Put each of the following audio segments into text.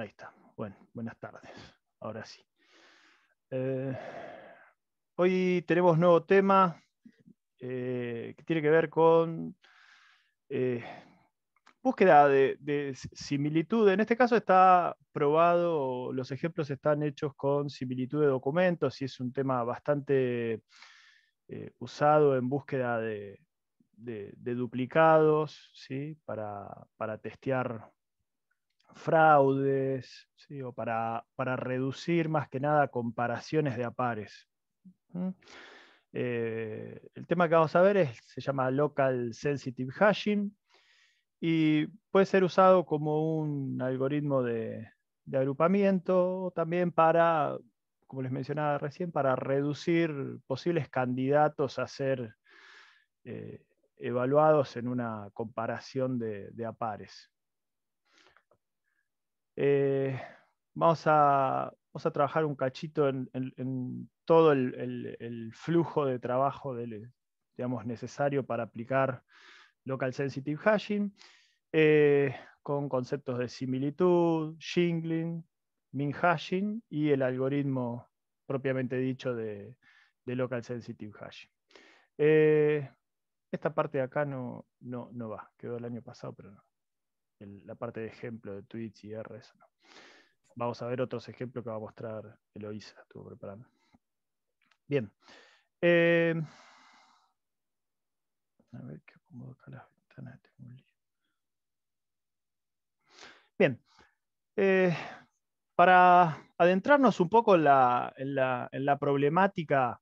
Ahí está. Bueno, buenas tardes. Ahora sí. Eh, hoy tenemos nuevo tema eh, que tiene que ver con eh, búsqueda de, similitud. En este caso está probado, los ejemplos están hechos con similitud de documentos y es un tema bastante usado en búsqueda de, duplicados ¿sí? para, para, testear fraudes, o para, reducir más que nada comparaciones de apares. ¿Mm? Eh, el tema que vamos a ver es, se llama Local Sensitive Hashing y puede ser usado como un algoritmo de, agrupamiento agrupamiento, también para, como les mencionaba recién, para reducir posibles candidatos a ser eh, evaluados en una comparación de apares. Eh, vamos, a, trabajar un cachito en, todo el, flujo de trabajo del, digamos, necesario para aplicar local sensitive hashing, eh, con conceptos de similitud, shingling, min hashing y el algoritmo propiamente dicho de, local sensitive hashing. Eh, esta parte de acá no, no va, quedó el año pasado, pero no la parte de ejemplo de tweets y R, Vamos a ver otros ejemplos que va a mostrar Eloisa, estuvo preparando. Bien. Eh, a ver qué acomodo acá las ventanas. Bien. Eh, para adentrarnos un poco la, en la problemática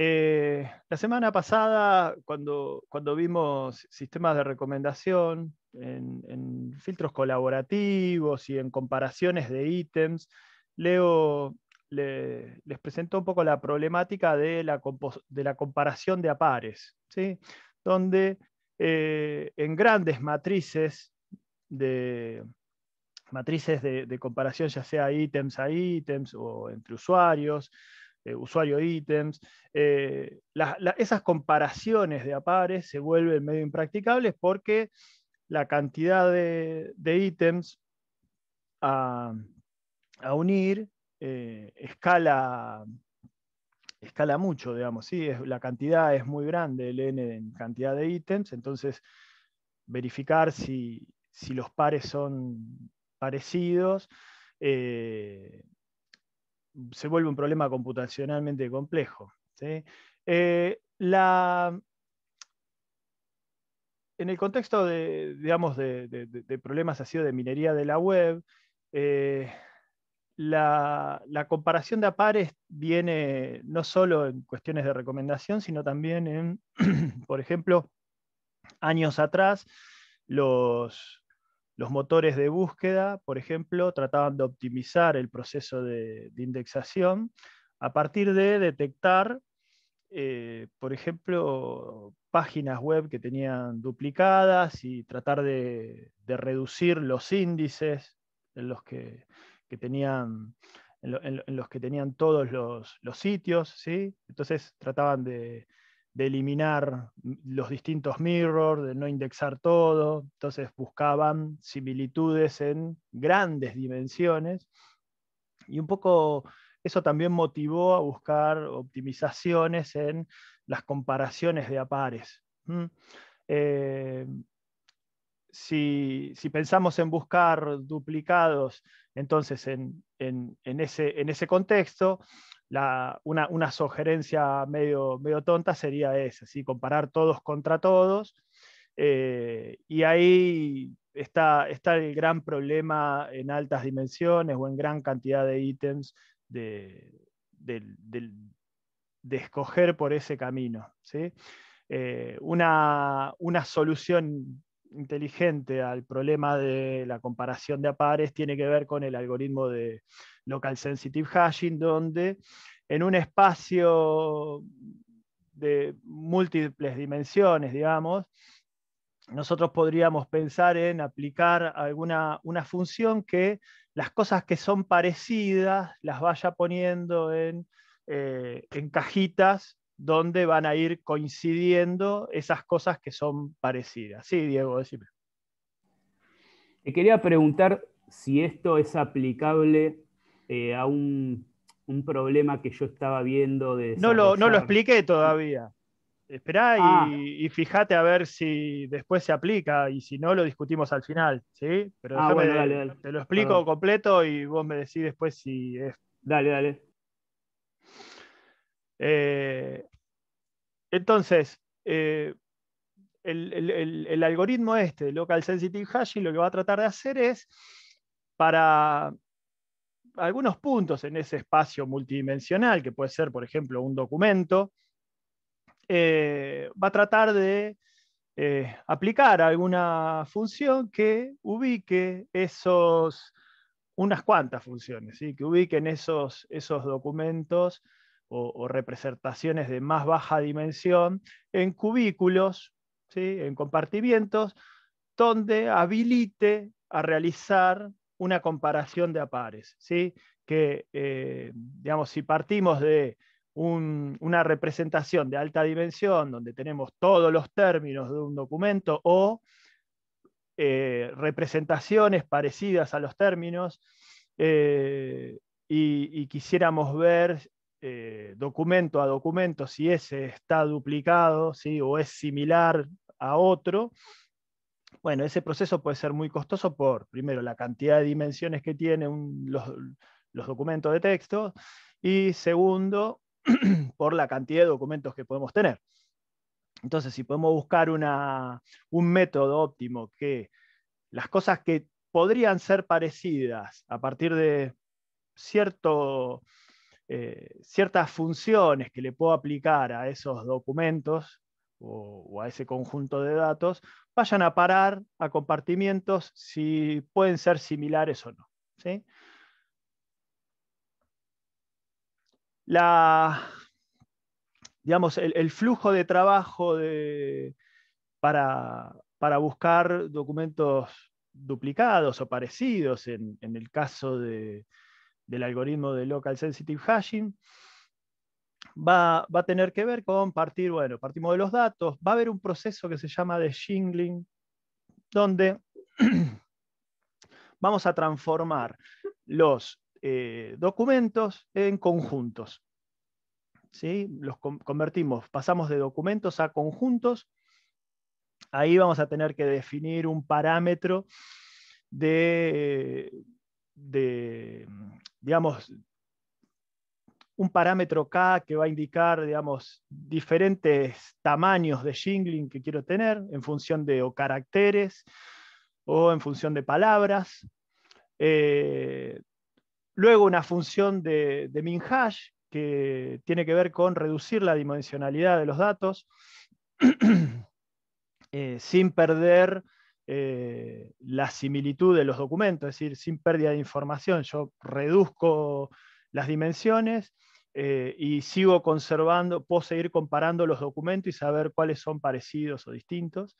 eh, la semana pasada, cuando, vimos sistemas de recomendación en, filtros colaborativos y en comparaciones de ítems, Leo les presentó un poco la problemática de la, comparación de apares, ¿sí? donde eh, en grandes matrices de, matrices de comparación, ya sea ítems a ítems o entre usuarios, eh, usuario ítems, eh, esas comparaciones de a pares. se vuelven medio impracticables porque la cantidad de, ítems a, unir eh, escala, escala mucho, digamos, la cantidad es muy grande, el n en cantidad de ítems, entonces verificar si, los pares son parecidos se vuelve un problema computacionalmente complejo. Eh, en el contexto de, digamos, de, de, problemas de minería de la web, eh, la, la, comparación de apares viene no solo en cuestiones de recomendación, sino también en, por ejemplo, años atrás, los, los motores de búsqueda, por ejemplo, trataban de optimizar el proceso de, indexación a partir de detectar, eh, por ejemplo, páginas web que tenían duplicadas y tratar de, reducir los índices en los que, tenían todos los, sitios, Entonces trataban de, de eliminar los distintos mirrors, de no indexar todo, entonces buscaban similitudes en grandes dimensiones y un poco eso también motivó a buscar optimizaciones en las comparaciones de apares pares si, pensamos en buscar duplicados, entonces en, ese, en ese, contexto, una, sugerencia medio, medio, tonta sería esa, comparar todos contra todos. Eh, y ahí está, está, el gran problema en altas dimensiones o en gran cantidad de ítems de, escoger por ese camino. Eh, una, una solución inteligente al problema de la comparación de apares tiene que ver con el algoritmo de local sensitive hashing, donde en un espacio de múltiples dimensiones, digamos, nosotros podríamos pensar en aplicar alguna una función que las cosas que son parecidas las vaya poniendo en, eh, en cajitas Dónde van a ir coincidiendo esas cosas que son parecidas. Sí, Diego, decime. Te quería preguntar si esto es aplicable eh, a un, problema que yo estaba viendo de... No lo, no lo expliqué todavía. Esperá ah. y, fíjate a ver si después se aplica y si no lo discutimos al final, ¿sí? Pero ah, te lo explico completo y vos me decís después si es... Dale, dale eh, entonces, eh, el, algoritmo este, Local Sensitive Hashing, lo que va a tratar de hacer es, para algunos puntos en ese espacio multidimensional, que puede ser, por ejemplo, un documento, eh, va a tratar de aplicar alguna función que ubique esos, unas cuantas funciones, ¿sí? que ubiquen esos documentos o, representaciones de más baja dimensión en cubículos, ¿sí? en compartimientos, donde habilite a realizar una comparación de apares. ¿sí? Que, eh, digamos, si partimos de una representación de alta dimensión, donde tenemos todos los términos de un documento, o eh, representaciones parecidas a los términos, eh, y, quisiéramos ver eh, documento a documento, si ese está duplicado o es similar a otro, bueno, ese proceso puede ser muy costoso por, primero, la cantidad de dimensiones que tienen los, documentos de texto y segundo, por la cantidad de documentos que podemos tener. Entonces, si podemos buscar un método óptimo que las cosas que podrían ser parecidas a partir de cierto eh, ciertas funciones que le puedo aplicar a esos documentos o, a ese conjunto de datos vayan a parar a compartimientos si pueden ser similares o no. ¿sí? La, digamos, el, flujo de trabajo de, para, buscar documentos duplicados o parecidos en el caso de, del algoritmo de Local Sensitive Hashing, va, a tener que ver con partir, bueno, partimos de los datos, va a haber un proceso que se llama de shingling, donde vamos a transformar los eh, documentos en conjuntos. ¿Sí? Los convertimos, pasamos de documentos a conjuntos. Ahí vamos a tener que definir un parámetro de de, digamos, un parámetro K que va a indicar, digamos, diferentes tamaños de jingling que quiero tener en función de caracteres o en función de palabras. Eh, luego una función de, minhash min que tiene que ver con reducir la dimensionalidad de los datos eh, sin perder eh, la similitud de los documentos, es decir, sin pérdida de información. Yo reduzco las dimensiones eh, y sigo conservando, puedo seguir comparando los documentos y saber cuáles son parecidos o distintos.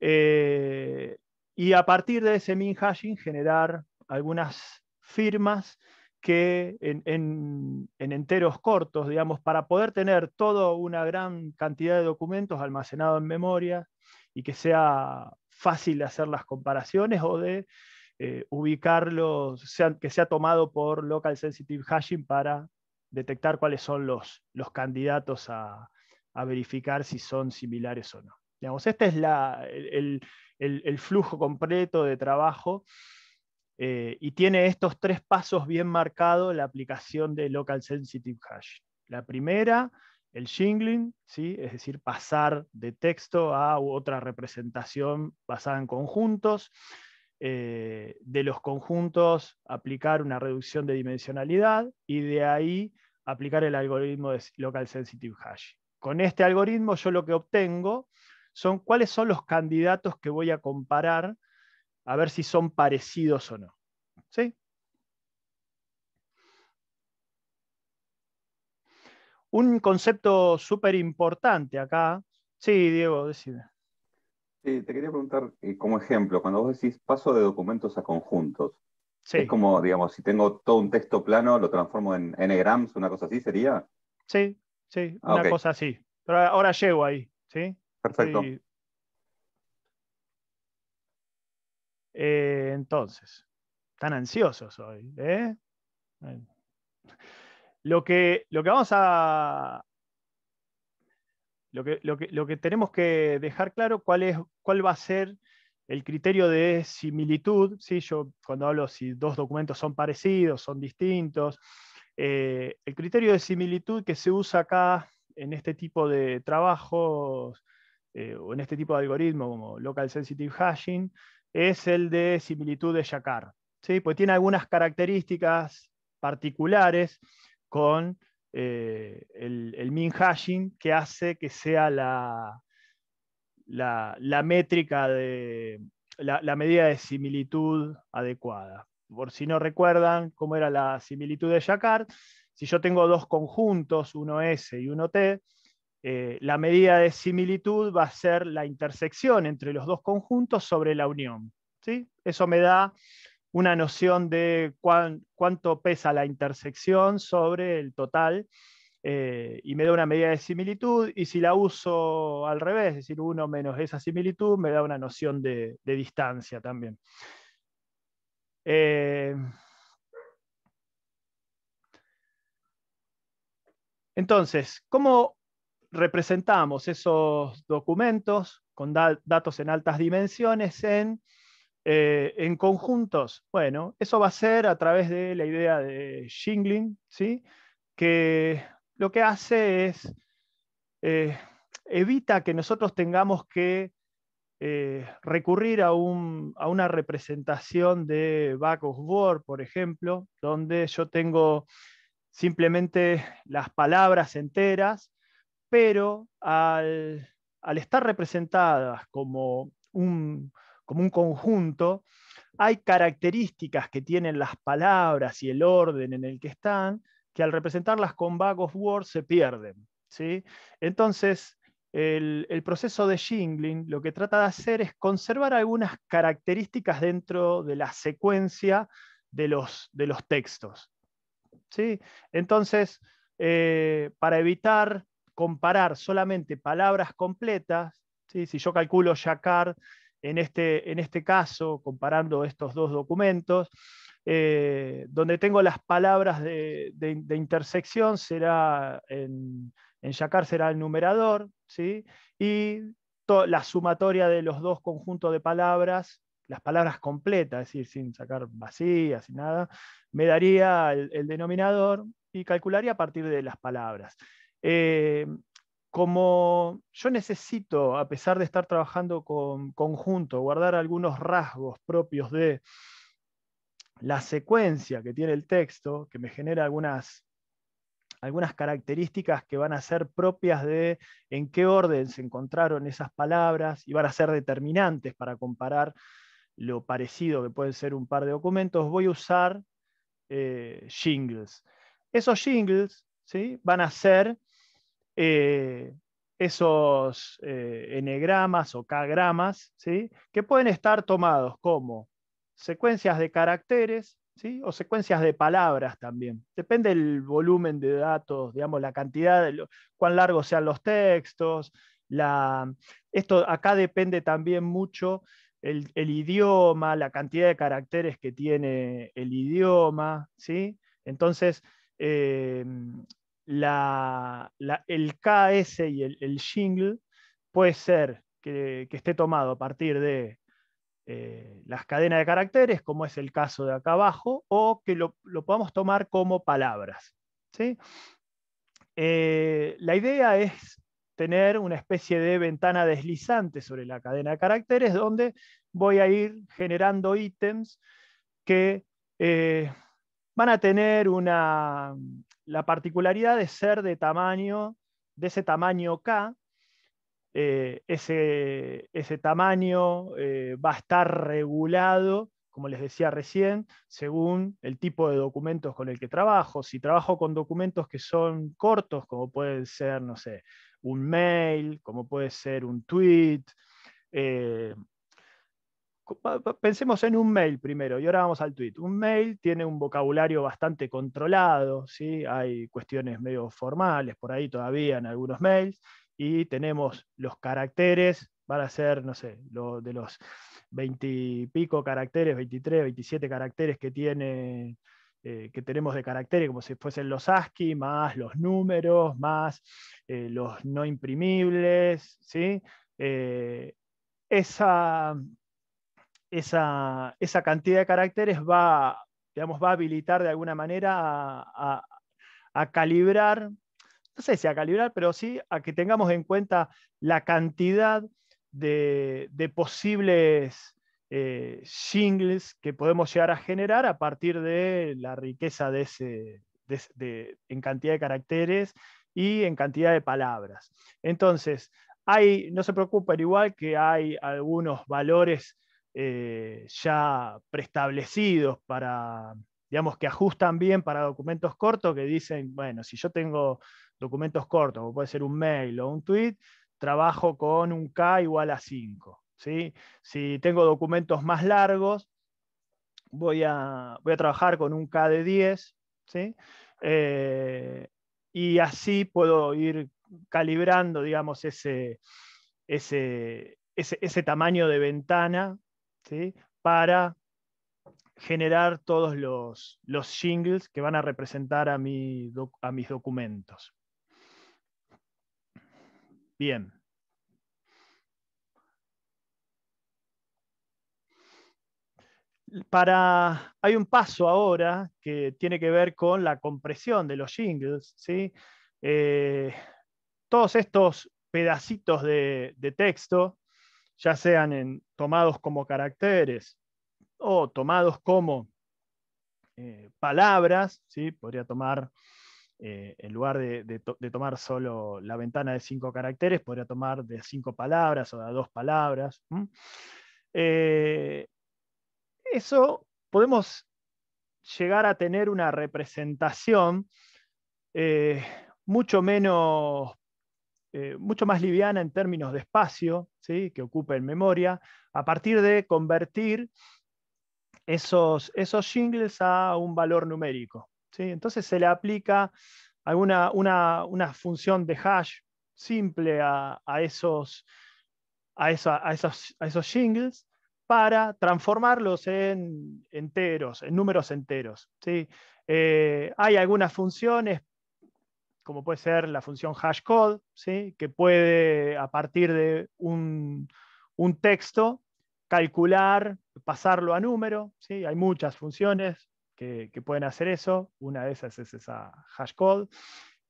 Eh, y a partir de ese min hashing generar algunas firmas que en, en, enteros cortos, digamos, para poder tener toda una gran cantidad de documentos almacenados en memoria y que sea fácil de hacer las comparaciones o de eh, ubicarlos, que sea tomado por local sensitive hashing para detectar cuáles son los, candidatos a, verificar si son similares o no. este es el, flujo completo de trabajo eh, y tiene estos tres pasos bien marcados la aplicación de local sensitive hashing. La primera el shingling, ¿sí? es decir, pasar de texto a otra representación basada en conjuntos. Eh, de los conjuntos aplicar una reducción de dimensionalidad y de ahí aplicar el algoritmo de local sensitive hash. Con este algoritmo yo lo que obtengo son cuáles son los candidatos que voy a comparar a ver si son parecidos o no. ¿Sí? Un concepto súper importante acá. Sí, Diego, decime. Sí, te quería preguntar, eh, como ejemplo, cuando vos decís paso de documentos a conjuntos, es como, digamos, si tengo todo un texto plano, lo transformo en n-grams, una cosa así sería. Sí, sí, ah, una cosa así. Pero ahora llego ahí, ¿sí? Perfecto. Eh, entonces, tan ansiosos soy. ¿eh? Lo que, lo que vamos a. Lo que, tenemos que dejar claro cuál, es, cuál va a ser el criterio de similitud. Yo cuando hablo si dos documentos son parecidos, son distintos. Eh, el criterio de similitud que se usa acá en este tipo de trabajos eh, o en este tipo de algoritmo como Local Sensitive Hashing es el de similitud de Jacquard. ¿sí? Pues tiene algunas características particulares con eh, el, min hashing que hace que sea la, la, métrica de la, medida de similitud adecuada. Por si no recuerdan cómo era la similitud de Jacquard, si yo tengo dos conjuntos, uno S y uno T, eh, la medida de similitud va a ser la intersección entre los dos conjuntos sobre la unión. ¿sí? Eso me da una noción de cuánto pesa la intersección sobre el total eh, y me da una medida de similitud y si la uso al revés, es decir, uno menos esa similitud, me da una noción de, distancia también. Eh, entonces, ¿cómo representamos esos documentos con datos en altas dimensiones en eh, en conjuntos, bueno, eso va a ser a través de la idea de Shingling, ¿sí? que lo que hace es eh, evita que nosotros tengamos que eh, recurrir a, una representación de back of word, por ejemplo, donde yo tengo simplemente las palabras enteras, pero al estar representadas como un, como un conjunto, hay características que tienen las palabras y el orden en el que están, que al representarlas con vagos Words se pierden. ¿sí? Entonces, el, proceso de jingling lo que trata de hacer es conservar algunas características dentro de la secuencia de los, de los textos. ¿sí? Entonces, eh, para evitar comparar solamente palabras completas, si yo calculo jacquard, en este, en este caso, comparando estos dos documentos, eh, donde tengo las palabras de, intersección será en, Yacar será el numerador, ¿sí? y la sumatoria de los dos conjuntos de palabras, las palabras completas, es decir, sin sacar vacías, y nada, me daría el, denominador y calcularía a partir de las palabras. Eh, como yo necesito, a pesar de estar trabajando con conjunto, guardar algunos rasgos propios de la secuencia que tiene el texto, que me genera algunas, algunas características que van a ser propias de en qué orden se encontraron esas palabras y van a ser determinantes para comparar lo parecido que pueden ser un par de documentos, voy a usar shingles eh, Esos shingles ¿sí? van a ser eh, esos eh, enegramas o k-gramas, ¿sí? que pueden estar tomados como secuencias de caracteres ¿sí? o secuencias de palabras también. Depende del volumen de datos, digamos, la cantidad, de cuán largos sean los textos. esto acá depende también mucho el, idioma, la cantidad de caracteres que tiene el idioma, ¿sí? Entonces, eh, el KS y el, Shingle puede ser que, esté tomado a partir de eh, las cadenas de caracteres, como es el caso de acá abajo, o que lo, podamos tomar como palabras. ¿sí? Eh, la idea es tener una especie de ventana deslizante sobre la cadena de caracteres donde voy a ir generando ítems que eh, van a tener una la particularidad de ser de tamaño, de ese tamaño K, eh, ese, ese, tamaño eh, va a estar regulado, como les decía recién, según el tipo de documentos con el que trabajo. Si trabajo con documentos que son cortos, como pueden ser, no sé, un mail, como puede ser un tweet, eh, pensemos en un mail primero y ahora vamos al tweet. Un mail tiene un vocabulario bastante controlado, hay cuestiones medio formales por ahí todavía en algunos mails y tenemos los caracteres, van a ser, no sé, lo, de los veintipico caracteres, 23, 27 caracteres que tiene eh, que tenemos de caracteres, como si fuesen los ASCII, más los números, más eh, los no imprimibles, ¿sí? Eh, esa, esa, esa cantidad de caracteres va, digamos, va a habilitar de alguna manera a, calibrar, no sé si a calibrar, pero sí a que tengamos en cuenta la cantidad de, posibles shingles eh, que podemos llegar a generar a partir de la riqueza de ese, de, en cantidad de caracteres y en cantidad de palabras. Entonces, hay, no se preocupen igual que hay algunos valores eh, ya preestablecidos para, digamos, que ajustan bien para documentos cortos que dicen, bueno, si yo tengo documentos cortos, como puede ser un mail o un tweet, trabajo con un K igual a 5. ¿sí? Si tengo documentos más largos, voy a, voy a trabajar con un K de 10. ¿sí? Eh, y así puedo ir calibrando, digamos, ese, ese tamaño de ventana para generar todos los, los, jingles que van a representar a, mi a mis documentos. Bien. Para, hay un paso ahora que tiene que ver con la compresión de los jingles. ¿sí? Eh, todos estos pedacitos de, texto, ya sean en, tomados como caracteres o tomados como eh, palabras, ¿sí? podría tomar, eh, en lugar de, tomar solo la ventana de cinco caracteres, podría tomar de cinco palabras o de dos palabras. Eh, eso podemos llegar a tener una representación mucho menos eh, mucho más liviana en términos de espacio, ¿sí? que ocupe en memoria, a partir de convertir esos, esos a un valor numérico. Entonces se le aplica alguna, una, función de hash simple a, esos, a, esos, esos para transformarlos en enteros, en números enteros. Eh, hay algunas funciones como puede ser la función hashcode, ¿sí? que puede a partir de un, texto calcular, pasarlo a número. ¿sí? Hay muchas funciones que, pueden hacer eso. Una de esas es esa hashcode.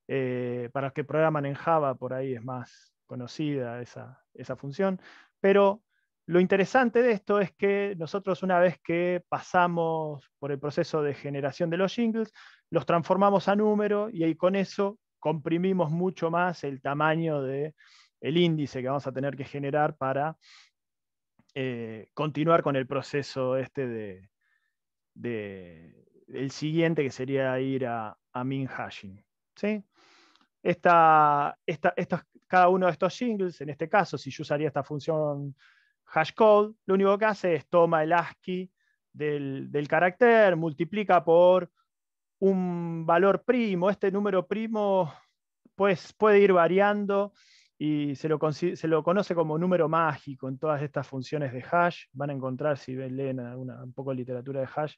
Eh, para los que programan en Java, por ahí es más conocida esa, esa función. Pero lo interesante de esto es que nosotros una vez que pasamos por el proceso de generación de los jingles, los transformamos a número y ahí con eso comprimimos mucho más el tamaño del el índice que vamos a tener que generar para eh, continuar con el proceso este de, de, el siguiente que sería ir a, a min hashing. ¿sí? Esta, cada uno de estos shingles, en este caso, si yo usaría esta función hash code lo único que hace es toma el ASCII del carácter, multiplica por un valor primo. Este número primo pues, puede ir variando y se lo, se lo, conoce como número mágico en todas estas funciones de hash. Van a encontrar, si leen un poco de literatura de hash,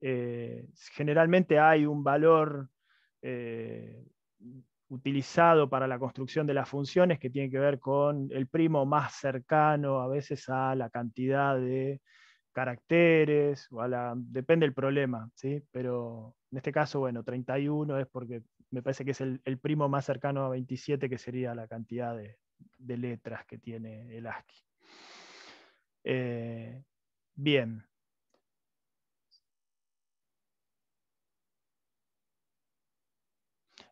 eh, generalmente hay un valor eh, utilizado para la construcción de las funciones que tiene que ver con el primo más cercano a veces a la cantidad de caracteres, la, depende del problema, ¿sí? pero en este caso, bueno, 31 es porque me parece que es el, primo más cercano a 27, que sería la cantidad de, letras que tiene el ASCII. Eh, bien.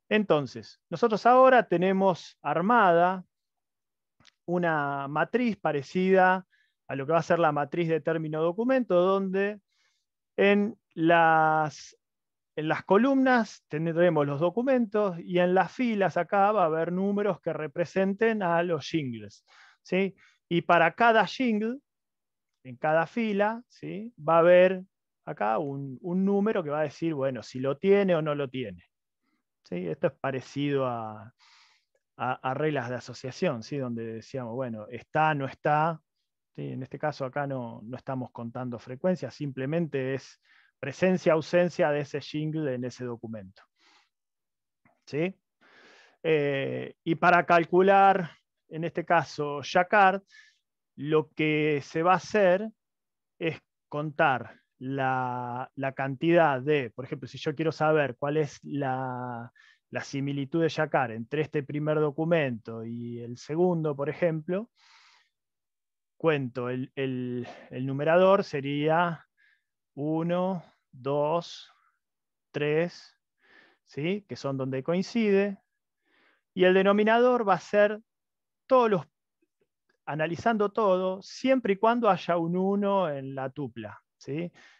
Entonces, nosotros ahora tenemos armada una matriz parecida a lo que va a ser la matriz de término documento, donde en las en las columnas tendremos los documentos y en las filas acá va a haber números que representen a los jingles. ¿sí? Y para cada jingle, en cada fila, ¿sí? va a haber acá un, número que va a decir, bueno, si lo tiene o no lo tiene. ¿Sí? Esto es parecido a, reglas de asociación, ¿sí? donde decíamos, bueno, está, no está. En este caso acá no, no estamos contando frecuencias, simplemente es presencia, ausencia de ese jingle en ese documento. ¿Sí? Eh, y para calcular, en este caso, Jacquard, lo que se va a hacer es contar la, cantidad de, por ejemplo, si yo quiero saber cuál es la, similitud de Jacquard entre este primer documento y el segundo, por ejemplo, cuento, el numerador sería 1, 2, 3, que son donde coincide. Y el denominador va a ser todos los, analizando todo, siempre y cuando haya un 1 en la tupla.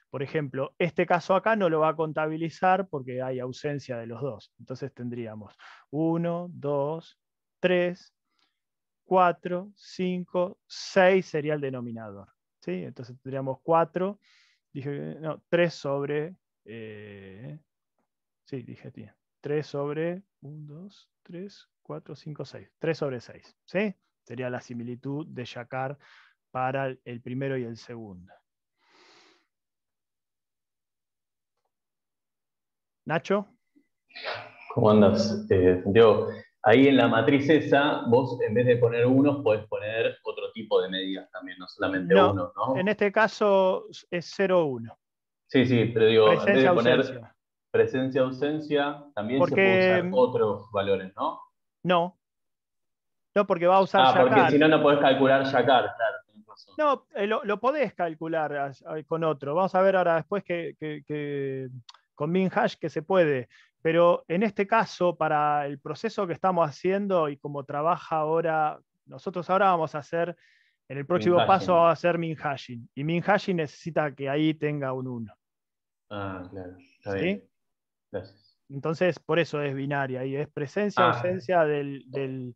Por ejemplo, este caso acá no lo va a contabilizar porque hay ausencia de los dos. Entonces tendríamos 1, 2, 3, 4, 5, 6 sería el denominador. Entonces tendríamos 4, dije, no, 3 sobre, eh, sí, dije, ti. 3 sobre 1, 2, 3, 4, 5, 6, 3 sobre 6, ¿sí? Sería la similitud de Jacquard para el primero y el segundo. Nacho. ¿Cómo andas, eh, Ahí en la matriz esa, vos en vez de poner unos, podés poner de medidas también, no solamente uno, En este caso es 0-1. Sí, sí, pero digo, presencia, antes de poner presencia, ausencia, también se pueden usar mm, otros valores, ¿no? No. No, porque va a usar Ah, porque si no, no podés calcular Jacar, claro. No, eh, lo, podés calcular con otro. Vamos a ver ahora después que, que, que con MinHash que se puede. Pero en este caso, para el proceso que estamos haciendo y como trabaja ahora nosotros ahora vamos a hacer, en el próximo paso vamos a hacer min hashing. Y min hashing necesita que ahí tenga un 1. Ah, claro. ¿Sí? Gracias. Entonces, por eso es binaria y es presencia o ah. ausencia del, del,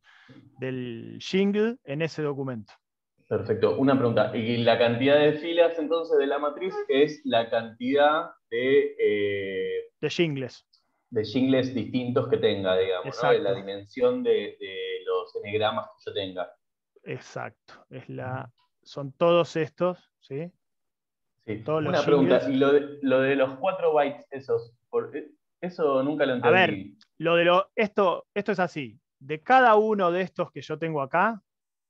en ese documento. Perfecto. Una pregunta. ¿Y la cantidad de filas entonces de la matriz es la cantidad de... Eh, de jingles de jingles distintos que tenga, digamos, la dimensión de, los enegramas que yo tenga. Exacto, es la, son todos estos, ¿sí? sí. Todos Una pregunta, y Lo, de, los cuatro bytes, esos, eh, eso nunca lo entendí. A ver, lo de lo, esto, esto es así, de cada uno de estos que yo tengo acá,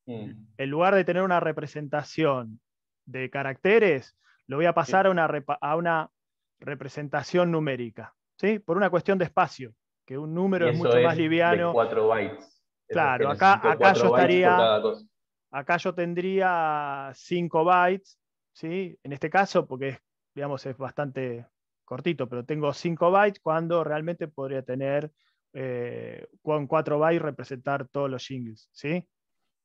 mm. en lugar de tener una representación de caracteres, lo voy a pasar a, una, a una representación numérica por una cuestión de espacio, que un número es mucho más liviano. 4 bytes. Claro, acá, yo tendría 5 bytes, ¿sí? en este caso, porque es, digamos, es bastante cortito, pero tengo 5 bytes cuando realmente podría tener eh, con 4 bytes representar todos los jingles. ¿sí?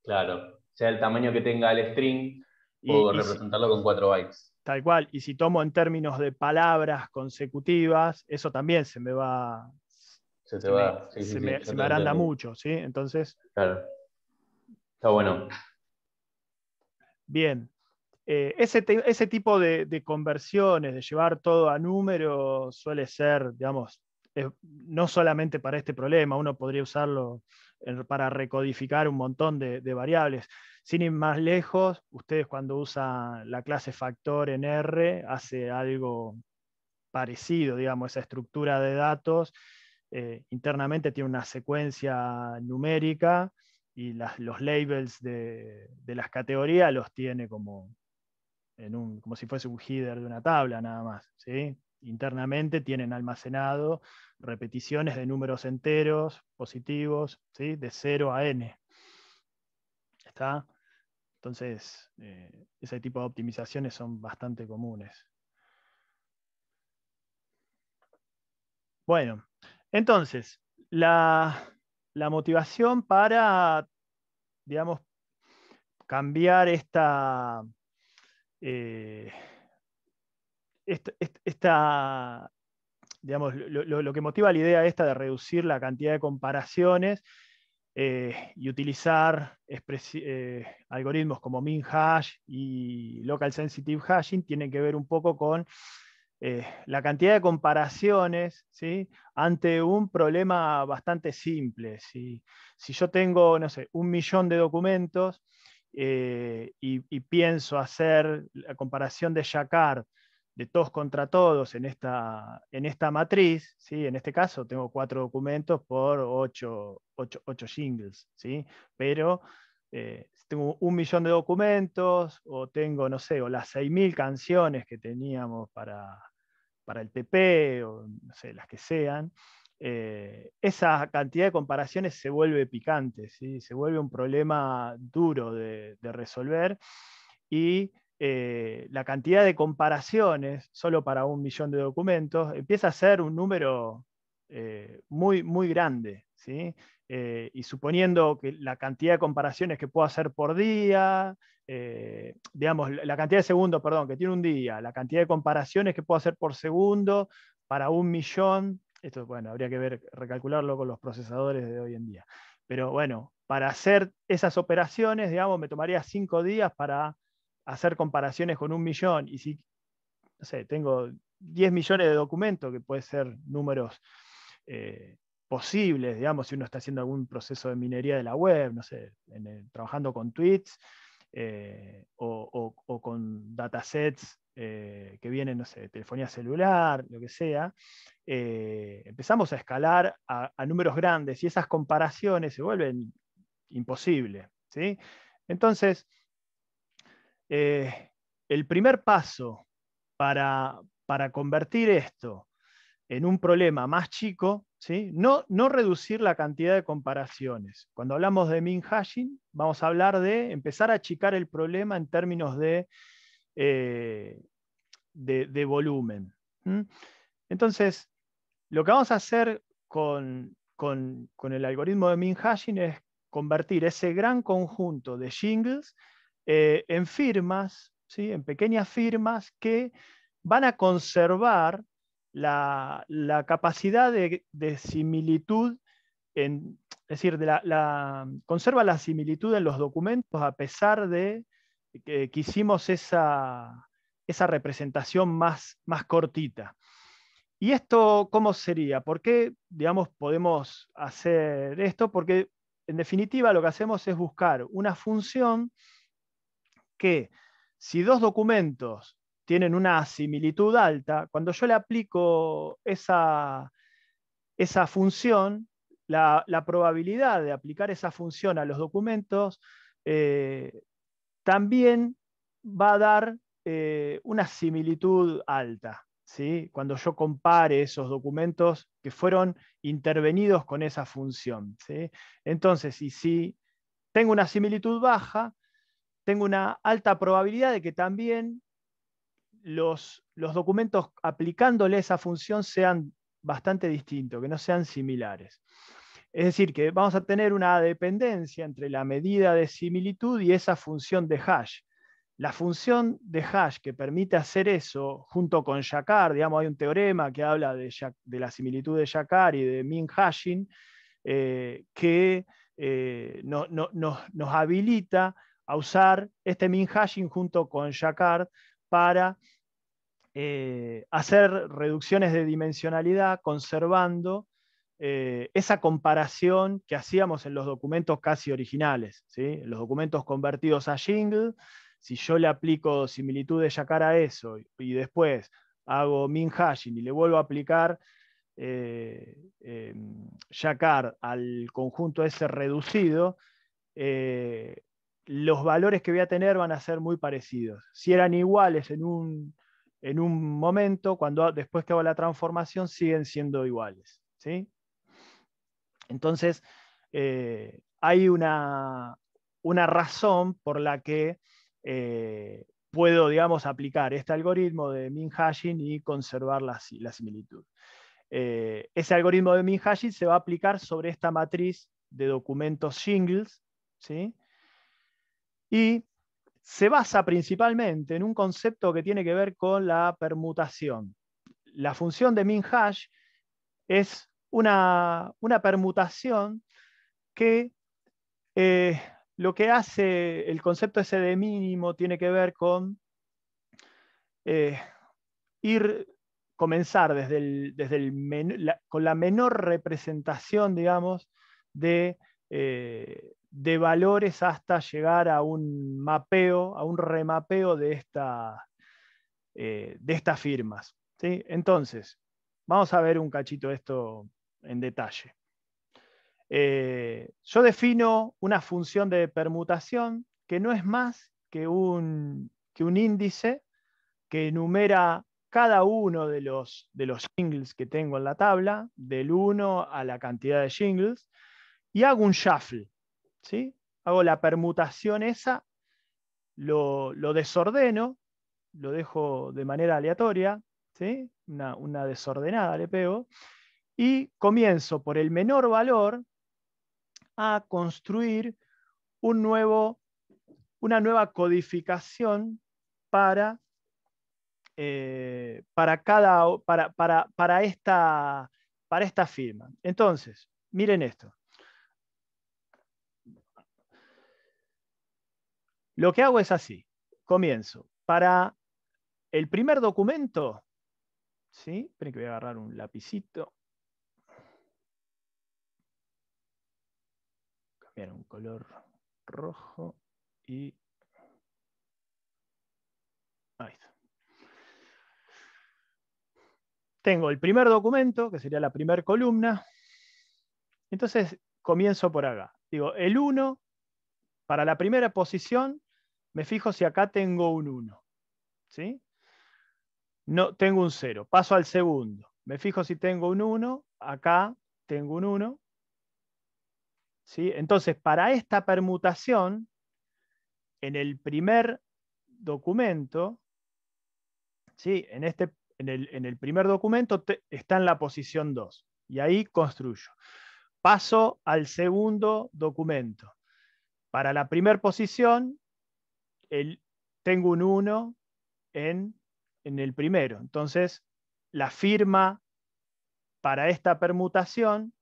Claro, sea el tamaño que tenga el string, puedo representarlo con 4 bytes. Tal cual. Y si tomo en términos de palabras consecutivas, eso también se me va. Se te va. se me, agranda mucho, ¿sí? Entonces. Claro. Está bueno. Bien. Eh, ese, tipo de, conversiones, de llevar todo a número, suele ser, digamos, no solamente para este problema, uno podría usarlo para recodificar un montón de, variables. Sin ir más lejos, ustedes cuando usan la clase factor en R hace algo parecido, digamos, esa estructura de datos. Eh, internamente tiene una secuencia numérica y los labels de, las categorías los tiene como, en como si fuese un header de una tabla nada más. ¿sí? internamente tienen almacenado repeticiones de números enteros, positivos, de 0 a n. ¿Está? Entonces, eh, ese tipo de optimizaciones son bastante comunes. Bueno, entonces, la, motivación para, digamos, cambiar esta... Eh, digamos, lo, que motiva la idea esta de reducir la cantidad de comparaciones eh, y utilizar eh, algoritmos como min hash y local sensitive hashing tienen que ver un poco con eh, la cantidad de comparaciones ante un problema bastante simple. Si, yo tengo, no sé, un millón de documentos y, y, pienso hacer la comparación de Jacquard de todos contra todos en esta, en esta matriz, ¿sí? en este caso tengo cuatro documentos por ocho, ocho, ¿sí? pero eh, tengo un millón de documentos o tengo, no sé, o las 6.000 canciones que teníamos para, para el PP. o no sé, las que sean, eh, esa cantidad de comparaciones se vuelve picante, ¿sí? se vuelve un problema duro de, de resolver y eh, la cantidad de comparaciones solo para un millón de documentos empieza a ser un número eh, muy, muy grande. ¿sí? Eh, y suponiendo que la cantidad de comparaciones que puedo hacer por día, digamos, la cantidad de segundos, perdón, que tiene un día, la cantidad de comparaciones que puedo hacer por segundo para un millón, esto, bueno, habría que ver, recalcularlo con los procesadores de hoy en día. Pero bueno, para hacer esas operaciones, digamos, me tomaría cinco días para hacer comparaciones con un millón y si, no sé, tengo 10 millones de documentos, que puede ser números eh, posibles, digamos, si uno está haciendo algún proceso de minería de la web, no sé, trabajando con tweets eh, o, con datasets eh, que vienen, no sé, telefonía celular, lo que sea, empezamos a escalar a, números grandes y esas comparaciones se vuelven imposibles. ¿sí? Entonces, eh, el primer paso para, convertir esto en un problema más chico, ¿sí? no, no reducir la cantidad de comparaciones. Cuando hablamos de min hashing, vamos a hablar de empezar a achicar el problema en términos de, eh, de, volumen. Entonces, lo que vamos a hacer con, el algoritmo de min hashing es convertir ese gran conjunto de shingles eh, en firmas, en pequeñas firmas que van a conservar la, capacidad de, similitud, es decir, conserva la similitud en los documentos a pesar de que, eh, hicimos esa, representación más, cortita. ¿Y esto cómo sería? ¿Por qué, digamos, podemos hacer esto? Porque, en definitiva, lo que hacemos es buscar una función que si dos documentos tienen una similitud alta, cuando yo le aplico esa, esa función, la, probabilidad de aplicar esa función a los documentos eh, también va a dar eh, una similitud alta. ¿sí? Cuando yo compare esos documentos que fueron intervenidos con esa función. Entonces, y si tengo una similitud baja, tengo una alta probabilidad de que también los, documentos aplicándole esa función sean bastante distintos, que no sean similares. Es decir, que vamos a tener una dependencia entre la medida de similitud y esa función de hash. La función de hash que permite hacer eso, junto con Jacquard, digamos, hay un teorema que habla de, la similitud de Jacquard y de min hashing, eh, que eh, nos, nos habilita a usar este min hashing junto con Jacquard para eh, hacer reducciones de dimensionalidad conservando eh, esa comparación que hacíamos en los documentos casi originales, los documentos convertidos a Jingle. Si yo le aplico similitud de Jacquard a eso y después hago min hashing y le vuelvo a aplicar eh, em, Jacquard al conjunto ese reducido, eh, los valores que voy a tener van a ser muy parecidos. Si eran iguales en un, momento, cuando, después que hago la transformación, siguen siendo iguales. ¿sí? Entonces, eh, hay una, razón por la que eh, puedo, digamos, aplicar este algoritmo de min y conservar la, similitud. Eh, ese algoritmo de min se va a aplicar sobre esta matriz de documentos shingles. ¿sí? y se basa principalmente en un concepto que tiene que ver con la permutación. La función de min hash es una, permutación que eh, lo que hace el concepto ese de mínimo tiene que ver con eh, ir comenzar desde el, con la menor representación, digamos, de eh, de valores hasta llegar a un mapeo, a un remapeo de, esta, eh, de estas firmas. Entonces, vamos a ver un cachito esto en detalle. Eh, yo defino una función de permutación que no es más que un, que un índice que enumera cada uno de los, de los jingles que tengo en la tabla, del 1 a la cantidad de shingles y hago un shuffle. ¿sí? Hago la permutación esa, lo, desordeno, lo dejo de manera aleatoria, ¿sí? una, desordenada le pego, y comienzo por el menor valor a construir un nuevo, una nueva codificación para, eh, para, cada, para, para, esta, para esta firma. Entonces, miren esto. Lo que hago es así. Comienzo. Para el primer documento, ¿sí? Esperen que voy a agarrar un lapicito. Cambiar un color rojo y... Ahí está. Tengo el primer documento, que sería la primera columna. Entonces comienzo por acá. Digo, el 1 para la primera posición me fijo si acá tengo un 1. ¿sí? No, tengo un 0. Paso al segundo. Me fijo si tengo un 1. Acá tengo un 1. ¿sí? Entonces, para esta permutación, en el primer documento, ¿sí? en, este, en, el, primer documento está en la posición 2. Y ahí construyo. Paso al segundo documento. Para la primera posición tengo un 1 en, el primero. Entonces, la firma para esta permutación,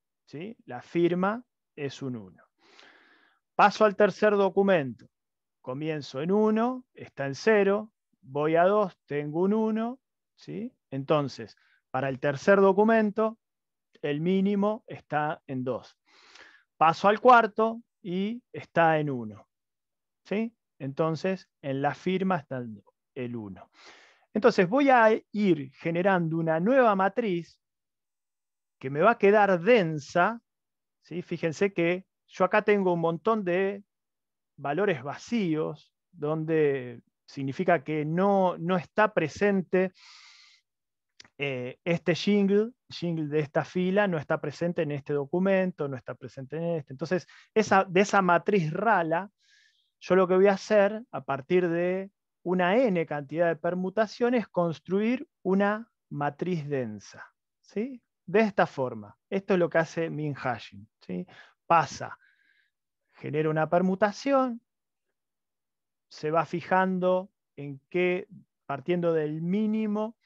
la firma es un 1. Paso al tercer documento. Comienzo en 1, está en 0, voy a 2, tengo un 1. Entonces, para el tercer documento, el mínimo está en 2. Paso al cuarto y está en 1. ¿sí? Entonces, en la firma está el 1. Entonces, voy a ir generando una nueva matriz que me va a quedar densa. Fíjense que yo acá tengo un montón de valores vacíos, donde significa que no, está presente eh, este jingle, jingle de esta fila, no está presente en este documento, no está presente en este. Entonces, esa, de esa matriz rala yo lo que voy a hacer a partir de una n cantidad de permutaciones, construir una matriz densa. ¿sí? De esta forma. Esto es lo que hace min ¿sí? Pasa, genera una permutación, se va fijando en qué, partiendo del mínimo,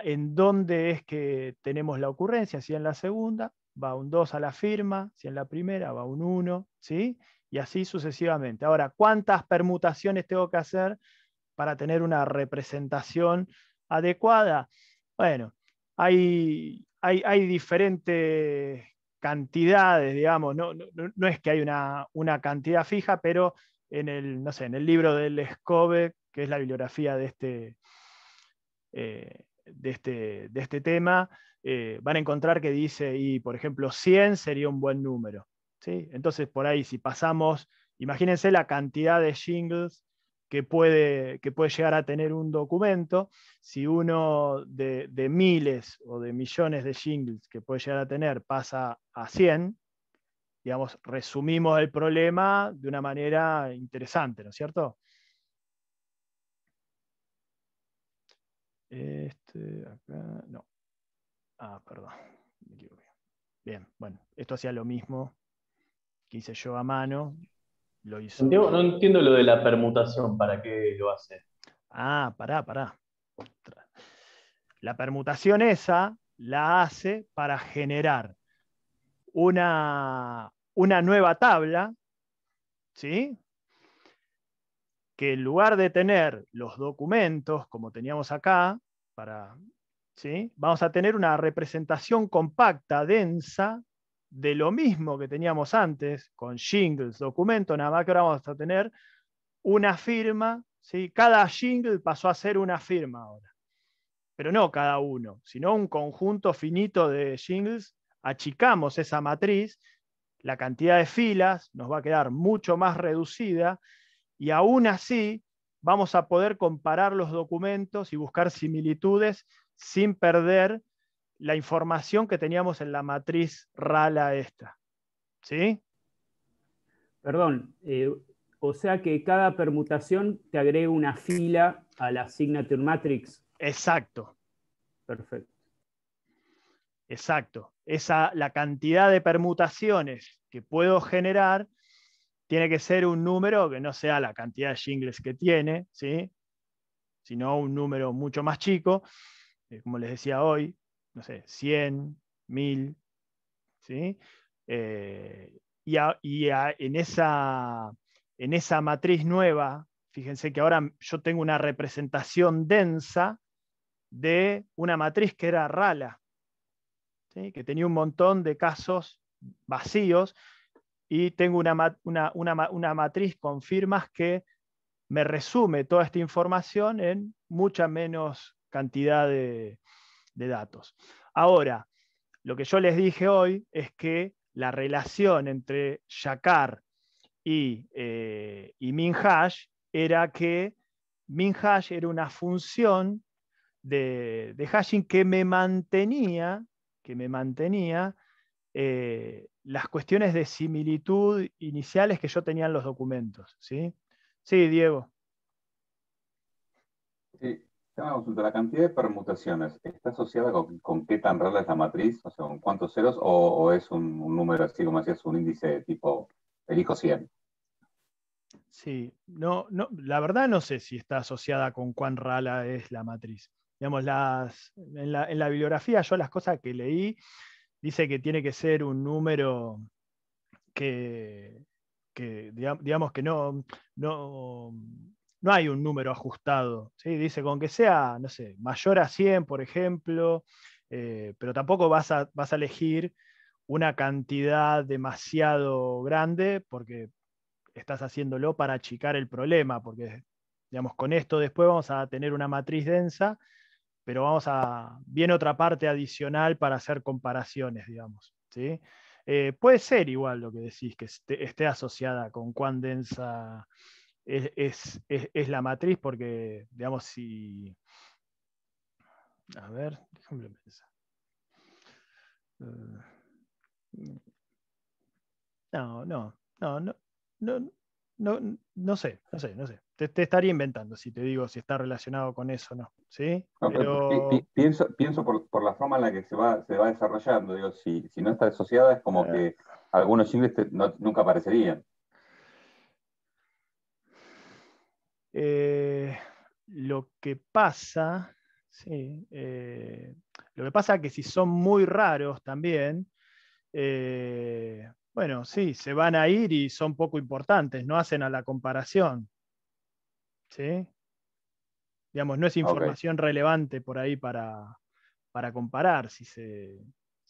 en dónde es que tenemos la ocurrencia, si en la segunda, va un 2 a la firma, si en la primera va un 1, ¿sí? y así sucesivamente. Ahora, ¿cuántas permutaciones tengo que hacer para tener una representación adecuada? Bueno, hay, hay, diferentes cantidades, digamos, no, es que hay una, cantidad fija, pero en el, en el libro del Escobe, que es la bibliografía de este, eh, este de este, tema, eh, van a encontrar que dice, y por ejemplo, 100 sería un buen número. Entonces, por ahí, si pasamos, imagínense la cantidad de shingles que puede, que puede llegar a tener un documento, si uno de, miles o de millones de shingles que puede llegar a tener pasa a 100, digamos, resumimos el problema de una manera interesante, ¿no es cierto? Este, no. Ah, perdón, Bien, bueno, esto hacía lo mismo hice yo a mano, lo hizo. no entiendo lo de la permutación, ¿para qué lo hace? Ah, pará, pará. La permutación esa la hace para generar una, una nueva tabla, ¿sí? que en lugar de tener los documentos como teníamos acá, para, ¿sí? vamos a tener una representación compacta, densa, de lo mismo que teníamos antes, con shingles documento nada más que ahora vamos a tener una firma, cada shingle pasó a ser una firma ahora. Pero no cada uno, sino un conjunto finito de shingles achicamos esa matriz, la cantidad de filas nos va a quedar mucho más reducida y aún así vamos a poder comparar los documentos y buscar similitudes sin perder la información que teníamos en la matriz RALA esta. ¿Sí? Perdón, eh, o sea que cada permutación te agrega una fila a la signature matrix. Exacto. Perfecto. Exacto. Esa, la cantidad de permutaciones que puedo generar tiene que ser un número que no sea la cantidad de jingles que tiene, ¿sí? sino un número mucho más chico, eh, como les decía hoy, no sé, 100, 1000, ¿sí? Eh, y, en, esa, en esa matriz nueva, fíjense que ahora yo tengo una representación densa de una matriz que era rala, que tenía un montón de casos vacíos, y tengo una, una, una matriz con firmas que me resume toda esta información en mucha menos cantidad de, de datos. Ahora, lo que yo les dije hoy es que la relación entre Shakar y, eh, MinHash era que MinHash era una función de, de, hashing que me mantenía, que me mantenía eh, las cuestiones de similitud iniciales que yo tenía en los documentos. Sí, sí Diego. Sí. ¿La cantidad de permutaciones está asociada con, qué tan rara es la matriz? O sea, ¿con cuántos ceros? ¿O, es un, número así como es un índice de tipo elijo 100? Sí, no, no, la verdad no sé si está asociada con cuán rala es la matriz. Digamos, las, en, la, bibliografía yo las cosas que leí dice que tiene que ser un número que, digamos que no, no no hay un número ajustado. ¿sí? Dice, con que sea, no sé, mayor a 100, por ejemplo, eh, pero tampoco vas a, vas a elegir una cantidad demasiado grande porque estás haciéndolo para achicar el problema, porque digamos, con esto después vamos a tener una matriz densa, pero vamos a, bien otra parte adicional para hacer comparaciones, digamos. ¿sí? Eh, puede ser igual lo que decís, que esté, esté asociada con cuán densa es, la matriz porque, digamos, si... A ver, déjame pensar. Eh, no, no, no, no, no, no, sé, no sé, no sé. Te, estaría inventando si te digo si está relacionado con eso o no. pienso, pienso por, la forma en la que se va, se va desarrollando. Digo, si, no está asociada, es como eh. que algunos ingleses nunca aparecerían. Eh, lo que pasa, sí, eh, lo que pasa que si son muy raros también, eh, bueno, sí, se van a ir y son poco importantes, no hacen a la comparación. ¿Sí? Digamos, no es información relevante por ahí para, para comparar si, se,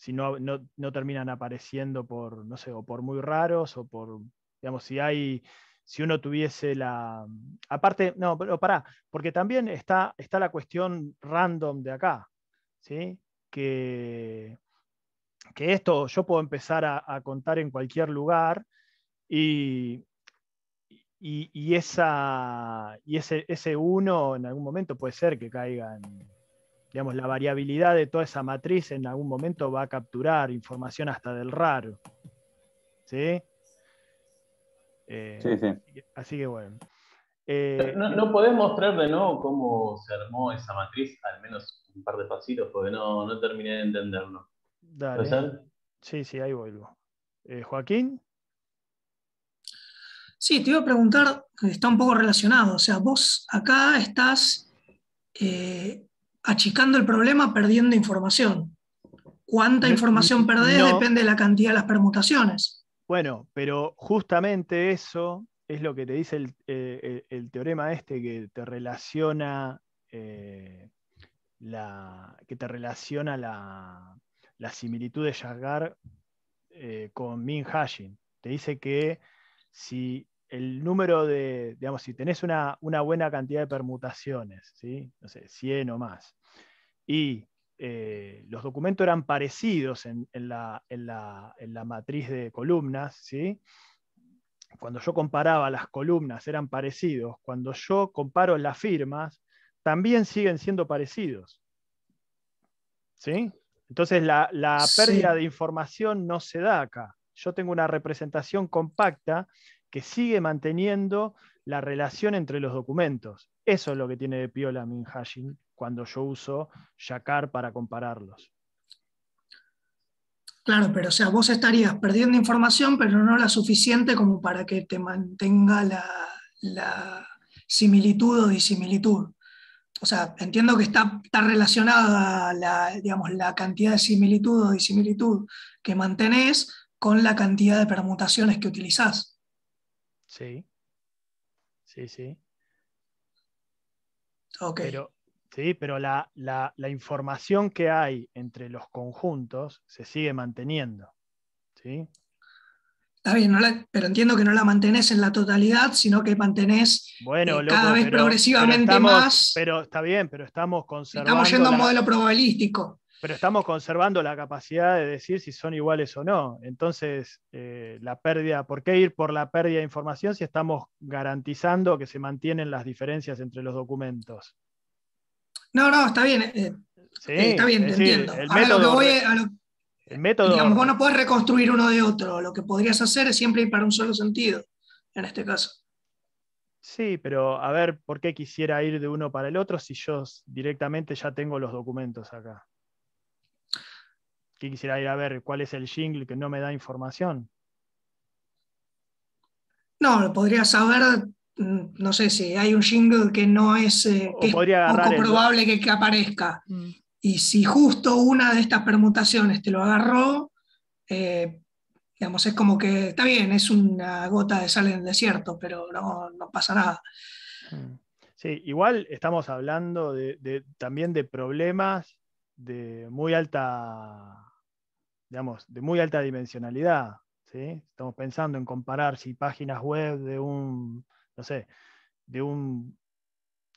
no, no, terminan apareciendo por, no sé, o por muy raros o por, digamos, si hay si uno tuviese la... Mm, aparte, no, pero pará, porque también está, está la cuestión random de acá, ¿sí? Que, que esto yo puedo empezar a, contar en cualquier lugar y, y, esa, y ese, ese uno en algún momento puede ser que caiga en, digamos, la variabilidad de toda esa matriz en algún momento va a capturar información hasta del raro. ¿Sí? Eh, sí, Así, que, bueno. Eh, no, podemos podés mostrar de nuevo cómo se armó esa matriz, al menos un par de pasitos, porque no, no terminé de entenderlo. Dale. Sí, sí, ahí vuelvo. Eh, Joaquín. Sí, te iba a preguntar, está un poco relacionado, o sea, vos acá estás achicando el problema perdiendo información. ¿Cuánta información perdés depende de la cantidad de las permutaciones? Bueno, pero justamente eso es lo que te dice el, eh, eh, teorema este que te relaciona eh, la, que te relaciona la, similitud de Yagar con Min hashin Te dice que si el número de, digamos, si tenés una, buena cantidad de permutaciones, ¿sí? no sé, 100 o más, y eh, los documentos eran parecidos en, la, matriz de columnas, ¿sí? cuando yo comparaba las columnas eran parecidos, cuando yo comparo las firmas, también siguen siendo parecidos. ¿Sí? Entonces la, pérdida de información no se da acá. Yo tengo una representación compacta que sigue manteniendo la relación entre los documentos. Eso es lo que tiene de piola min hashing, cuando yo uso Jacar para compararlos. Claro, pero o sea, vos estarías perdiendo información, pero no la suficiente como para que te mantenga la, similitud o disimilitud. O sea, entiendo que está, relacionada la, digamos, la cantidad de similitud o disimilitud que mantenés con la cantidad de permutaciones que utilizás. Sí, sí, sí. Ok. ¿sí? pero la, información que hay entre los conjuntos se sigue manteniendo. Está bien, pero entiendo que no la mantenés en la totalidad, sino que mantenés eh, cada vez progresivamente más. Pero está bien, pero estamos conservando. Estamos yendo a un modelo probabilístico. Pero estamos conservando la capacidad de decir si son iguales o no. Entonces, eh, la pérdida, ¿por qué ir por la pérdida de información si estamos garantizando que se mantienen las diferencias entre los documentos? No, no, está bien. Eh, eh, sí, está bien, entiendo. El método, lo que voy digamos, vos no podés reconstruir uno de otro. Lo que podrías hacer es siempre ir para un solo sentido, en este caso. Sí, pero a ver, ¿por qué quisiera ir de uno para el otro si yo directamente ya tengo los documentos acá? ¿Qué quisiera ir a ver? ¿Cuál es el jingle que no me da información? No, lo podría saber Mm, no sé si hay un jingle que no es, eh, poco probable que, aparezca. Mm. Y si justo una de estas permutaciones te lo agarró, eh, digamos, es como que está bien, es una gota de sal en el desierto, pero no, pasa nada. Mm. Sí, igual estamos hablando también de problemas de muy alta, digamos, de muy alta dimensionalidad. ¿sí? Estamos pensando en comparar si páginas web de un no sé, de un,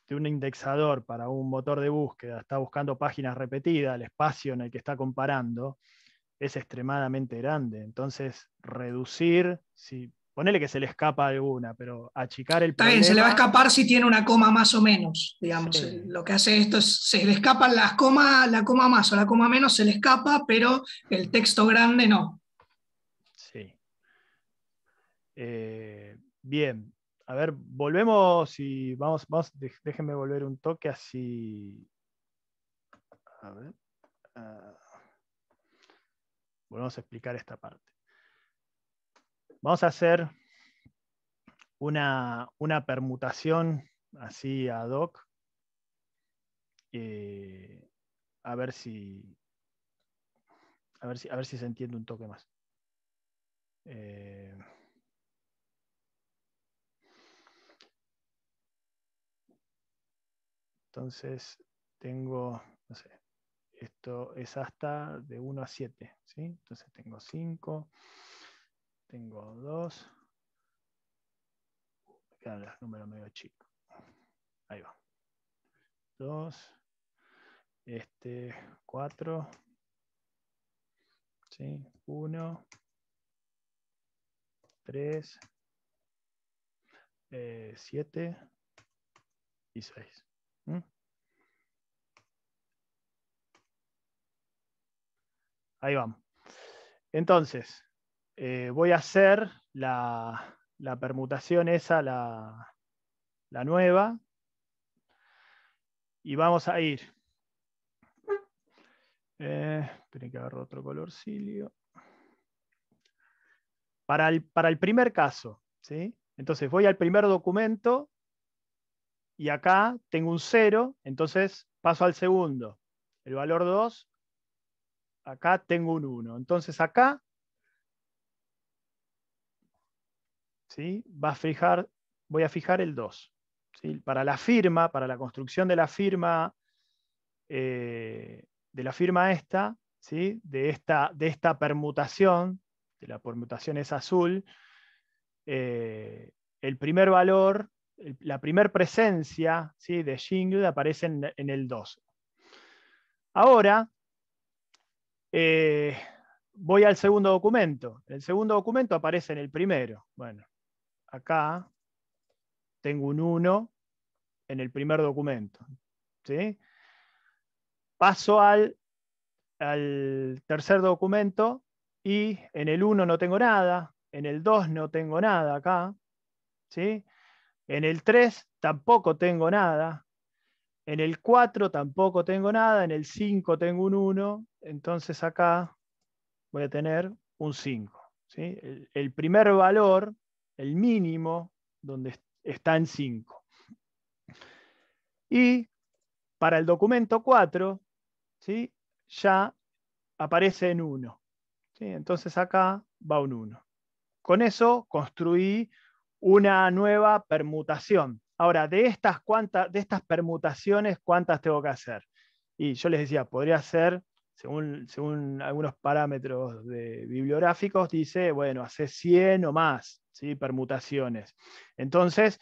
indexador para un motor de búsqueda está buscando páginas repetidas, el espacio en el que está comparando es extremadamente grande. Entonces, reducir, si, ponele que se le escapa alguna, pero achicar el... Está bien, se le va a escapar si tiene una coma más o menos, digamos. Eh, lo que hace esto es, se le escapan las comas, la coma más o la coma menos se le escapa, pero el texto grande no. Sí. Eh, bien, a ver, volvemos y vamos, vamos, déjenme volver un toque así. A ver. Ah. volvemos a explicar esta parte. Vamos a hacer una, permutación así ad hoc. Eh, a ver si, a ver si, a ver si se entiende un toque más. Eh, Entonces tengo, no sé, esto es hasta de 1 a 7, ¿sí? Entonces tengo 5, tengo 2, me quedan los números medio chicos. Ahí va. 2, este 4, ¿sí? 1, 3, 7 y 6. ¿Mm? Ahí vamos. Entonces, eh, voy a hacer la, permutación esa, la, nueva, y vamos a ir. Eh, tiene que agarrar otro colorcilio. Para el, para el primer caso, ¿sí? Entonces voy al primer documento y acá tengo un 0, entonces paso al segundo. El valor 2, acá tengo un 1. Entonces acá ¿sí? Va a fijar, voy a fijar el 2. ¿sí? Para la firma, para la construcción de la firma, eh, de la firma esta, ¿sí? de esta, de esta permutación, de la permutación es azul, eh, el primer valor la primera presencia ¿sí? de Jingle aparece en, el 2. Ahora, eh, voy al segundo documento. El segundo documento aparece en el primero. Bueno, acá tengo un 1 en el primer documento. ¿sí? Paso al, al, tercer documento y en el 1 no tengo nada, en el 2 no tengo nada acá. ¿sí? En el 3 tampoco tengo nada. En el 4 tampoco tengo nada. En el 5 tengo un 1. Entonces acá voy a tener un 5. El, primer valor, el mínimo, donde está en 5. Y para el documento 4, ya aparece en 1. Entonces acá va un 1. Con eso construí una nueva permutación. Ahora, de estas, de estas permutaciones, ¿cuántas tengo que hacer? Y yo les decía, podría ser, según, según algunos parámetros bibliográficos, dice, bueno, hace 100 o más ¿sí? permutaciones. Entonces,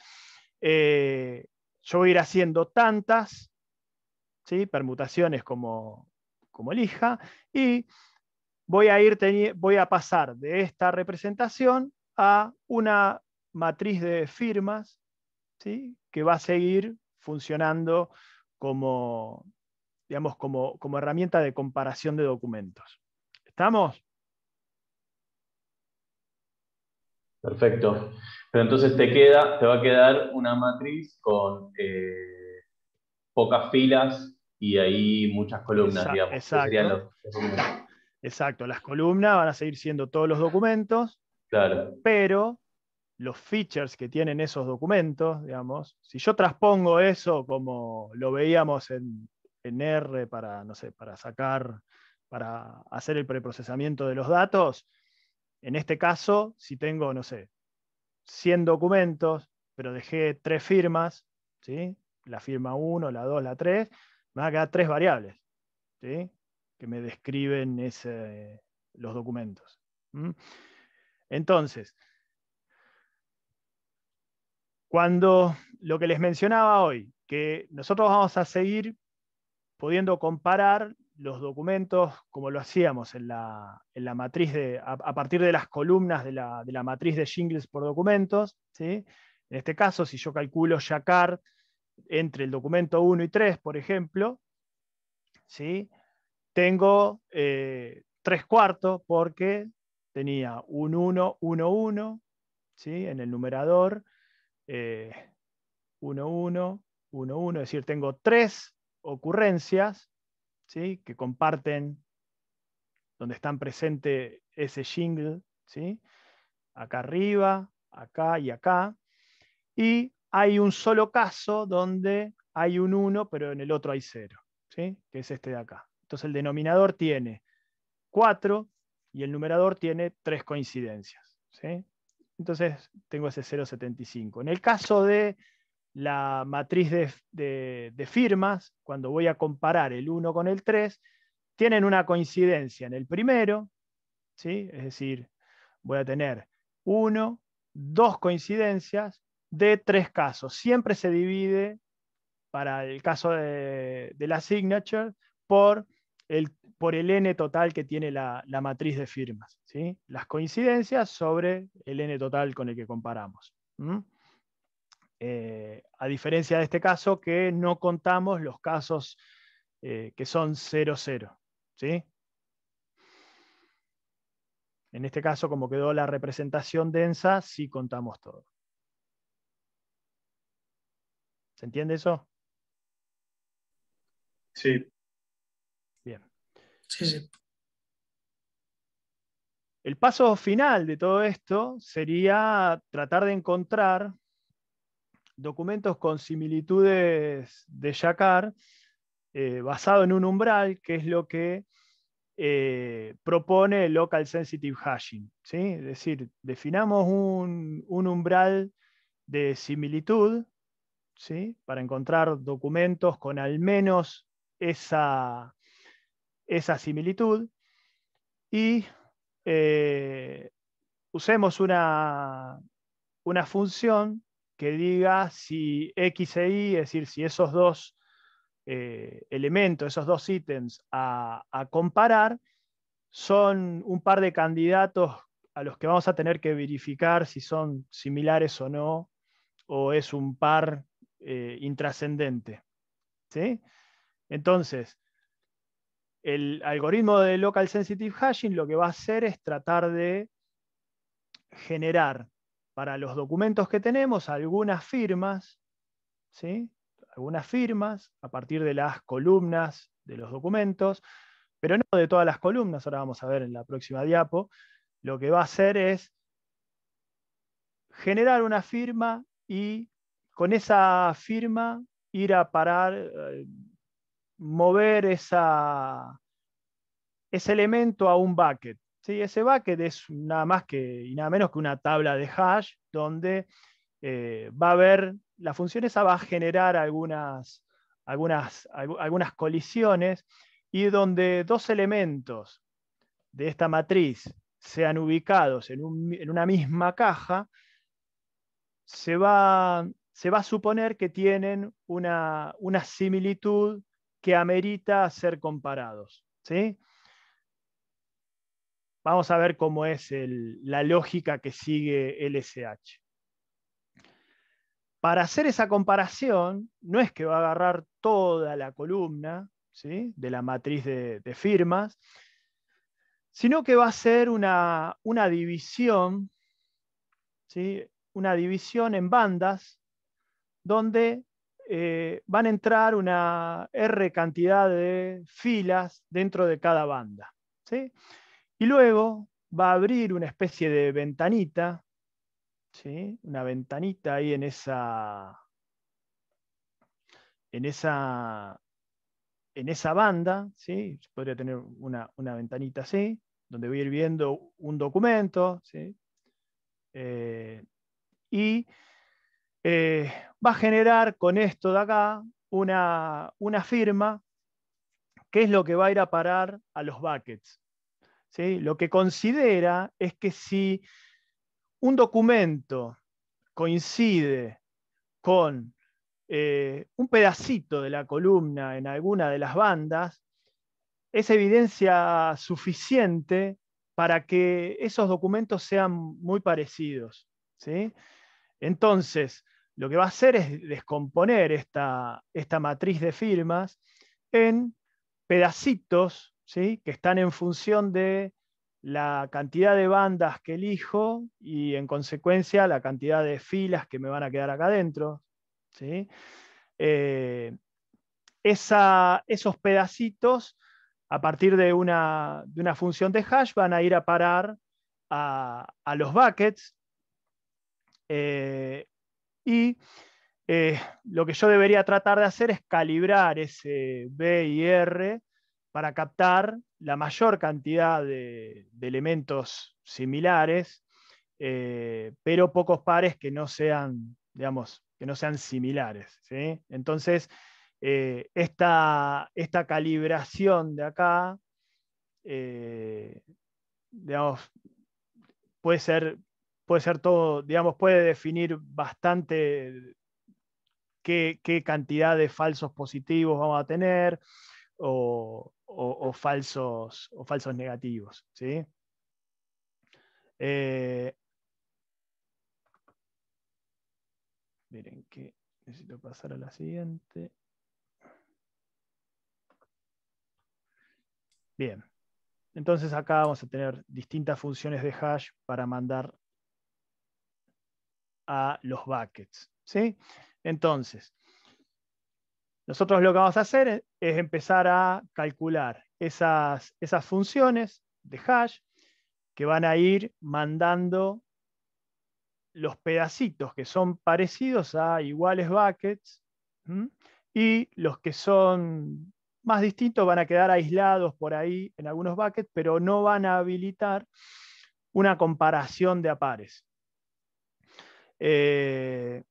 eh, yo voy a ir haciendo tantas ¿sí? permutaciones como, como elija y voy a, ir voy a pasar de esta representación a una matriz de firmas ¿sí? que va a seguir funcionando como, digamos, como, como herramienta de comparación de documentos. ¿Estamos? Perfecto. Pero entonces te, queda, te va a quedar una matriz con eh, pocas filas y ahí muchas columnas, digamos. Exacto. Exacto. Las columnas van a seguir siendo todos los documentos. Claro. Pero los features que tienen esos documentos, digamos, si yo transpongo eso como lo veíamos en, R para, no sé, para sacar, para hacer el preprocesamiento de los datos, en este caso, si tengo, no sé, 100 documentos, pero dejé tres firmas, ¿sí? la firma 1, la 2, la 3, me van a quedar tres variables ¿sí? que me describen ese, los documentos. Entonces, cuando lo que les mencionaba hoy, que nosotros vamos a seguir pudiendo comparar los documentos como lo hacíamos en la, matriz a, partir de las columnas de la, matriz de shingles por documentos. En este caso, si yo calculo Jacquard entre el documento 1 y 3, por ejemplo, tengo eh, 3 cuartos porque tenía un 1, 1, 1 en el numerador 1-1, eh, 1-1, es decir, tengo tres ocurrencias ¿sí? que comparten donde están presente ese jingle, ¿sí? acá arriba, acá y acá, y hay un solo caso donde hay un 1, pero en el otro hay 0, ¿sí? que es este de acá. Entonces el denominador tiene 4 y el numerador tiene 3 coincidencias. ¿sí? entonces tengo ese 0,75. En el caso de la matriz de, firmas, cuando voy a comparar el 1 con el 3, tienen una coincidencia en el primero, ¿sí? es decir, voy a tener 1, 2 coincidencias de 3 casos. Siempre se divide para el caso de, de la signature por por el n total que tiene la, matriz de firmas. ¿sí? Las coincidencias sobre el n total con el que comparamos. Eh, a diferencia de este caso que no contamos los casos eh, que son 0, 0. ¿sí? En este caso, como quedó la representación densa, sí contamos todo. ¿Se entiende eso? Sí. El paso final de todo esto sería tratar de encontrar documentos con similitudes de Jacquard eh, basado en un umbral, que es lo que eh, propone Local Sensitive Hashing. ¿sí? Es decir, definamos un, un umbral de similitud ¿sí? para encontrar documentos con al menos esa, esa similitud y eh, usemos una, una función que diga si X e Y, es decir, si esos dos eh, elementos, esos dos ítems a, comparar, son un par de candidatos a los que vamos a tener que verificar si son similares o no, o es un par eh, intrascendente. Entonces, el algoritmo de local sensitive hashing lo que va a hacer es tratar de generar para los documentos que tenemos algunas firmas, ¿sí? algunas firmas a partir de las columnas de los documentos, pero no de todas las columnas, ahora vamos a ver en la próxima diapo, lo que va a hacer es generar una firma y con esa firma ir a parar, eh, mover ese elemento a un bucket. ¿sí? Ese bucket es nada más que y nada menos que una tabla de hash donde eh, va a haber, la función esa va a generar algunas, algunas, algunas colisiones y donde dos elementos de esta matriz sean ubicados en, una misma caja, se va, se va, a suponer que tienen una, una similitud que amerita ser comparados. ¿sí? Vamos a ver cómo es la lógica que sigue LSH. Para hacer esa comparación, no es que va a agarrar toda la columna ¿sí? de la matriz de, firmas, sino que va a ser una, una división, ¿sí? una división en bandas, donde eh, van a entrar una R cantidad de filas dentro de cada banda. ¿sí? Y luego va a abrir una especie de ventanita, ¿sí? una ventanita ahí en esa, en esa, en esa banda, ¿sí? podría tener una, ventanita así, donde voy a ir viendo un documento, ¿sí? Eh, y eh, va a generar con esto de acá una, firma que es lo que va a ir a parar a los buckets. ¿sí? Lo que considera es que si un documento coincide con eh, un pedacito de la columna en alguna de las bandas, es evidencia suficiente para que esos documentos sean muy parecidos. ¿sí? Entonces, lo que va a hacer es descomponer esta, esta matriz de firmas en pedacitos ¿sí? que están en función de la cantidad de bandas que elijo y en consecuencia la cantidad de filas que me van a quedar acá adentro. ¿sí? Eh, esos pedacitos, a partir de una, función de hash, van a ir a parar a, los buckets. Eh, y eh, lo que yo debería tratar de hacer es calibrar ese B y R para captar la mayor cantidad de, elementos similares, eh, pero pocos pares que no sean, digamos, que no sean similares. Entonces, eh, esta, calibración de acá, digamos, puede ser puede ser todo, digamos, puede definir bastante qué, cantidad de falsos positivos vamos a tener o, falsos, o falsos negativos. ¿sí? Eh, miren que necesito pasar a la siguiente. Bien. Entonces acá vamos a tener distintas funciones de hash para mandar a los buckets. ¿sí? Entonces, nosotros lo que vamos a hacer es, empezar a calcular esas, esas funciones de hash que van a ir mandando los pedacitos que son parecidos a iguales buckets y los que son más distintos van a quedar aislados por ahí en algunos buckets, pero no van a habilitar una comparación de apares. Eh,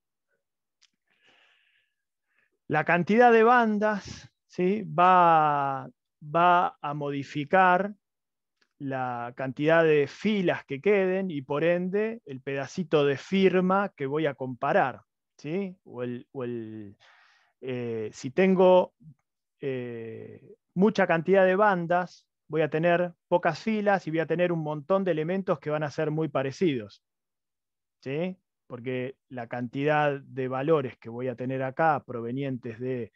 la cantidad de bandas ¿sí? va, va a modificar la cantidad de filas que queden y por ende el pedacito de firma que voy a comparar. ¿sí? O el, eh, si tengo eh, mucha cantidad de bandas, voy a tener pocas filas y voy a tener un montón de elementos que van a ser muy parecidos. ¿sí? porque la cantidad de valores que voy a tener acá provenientes de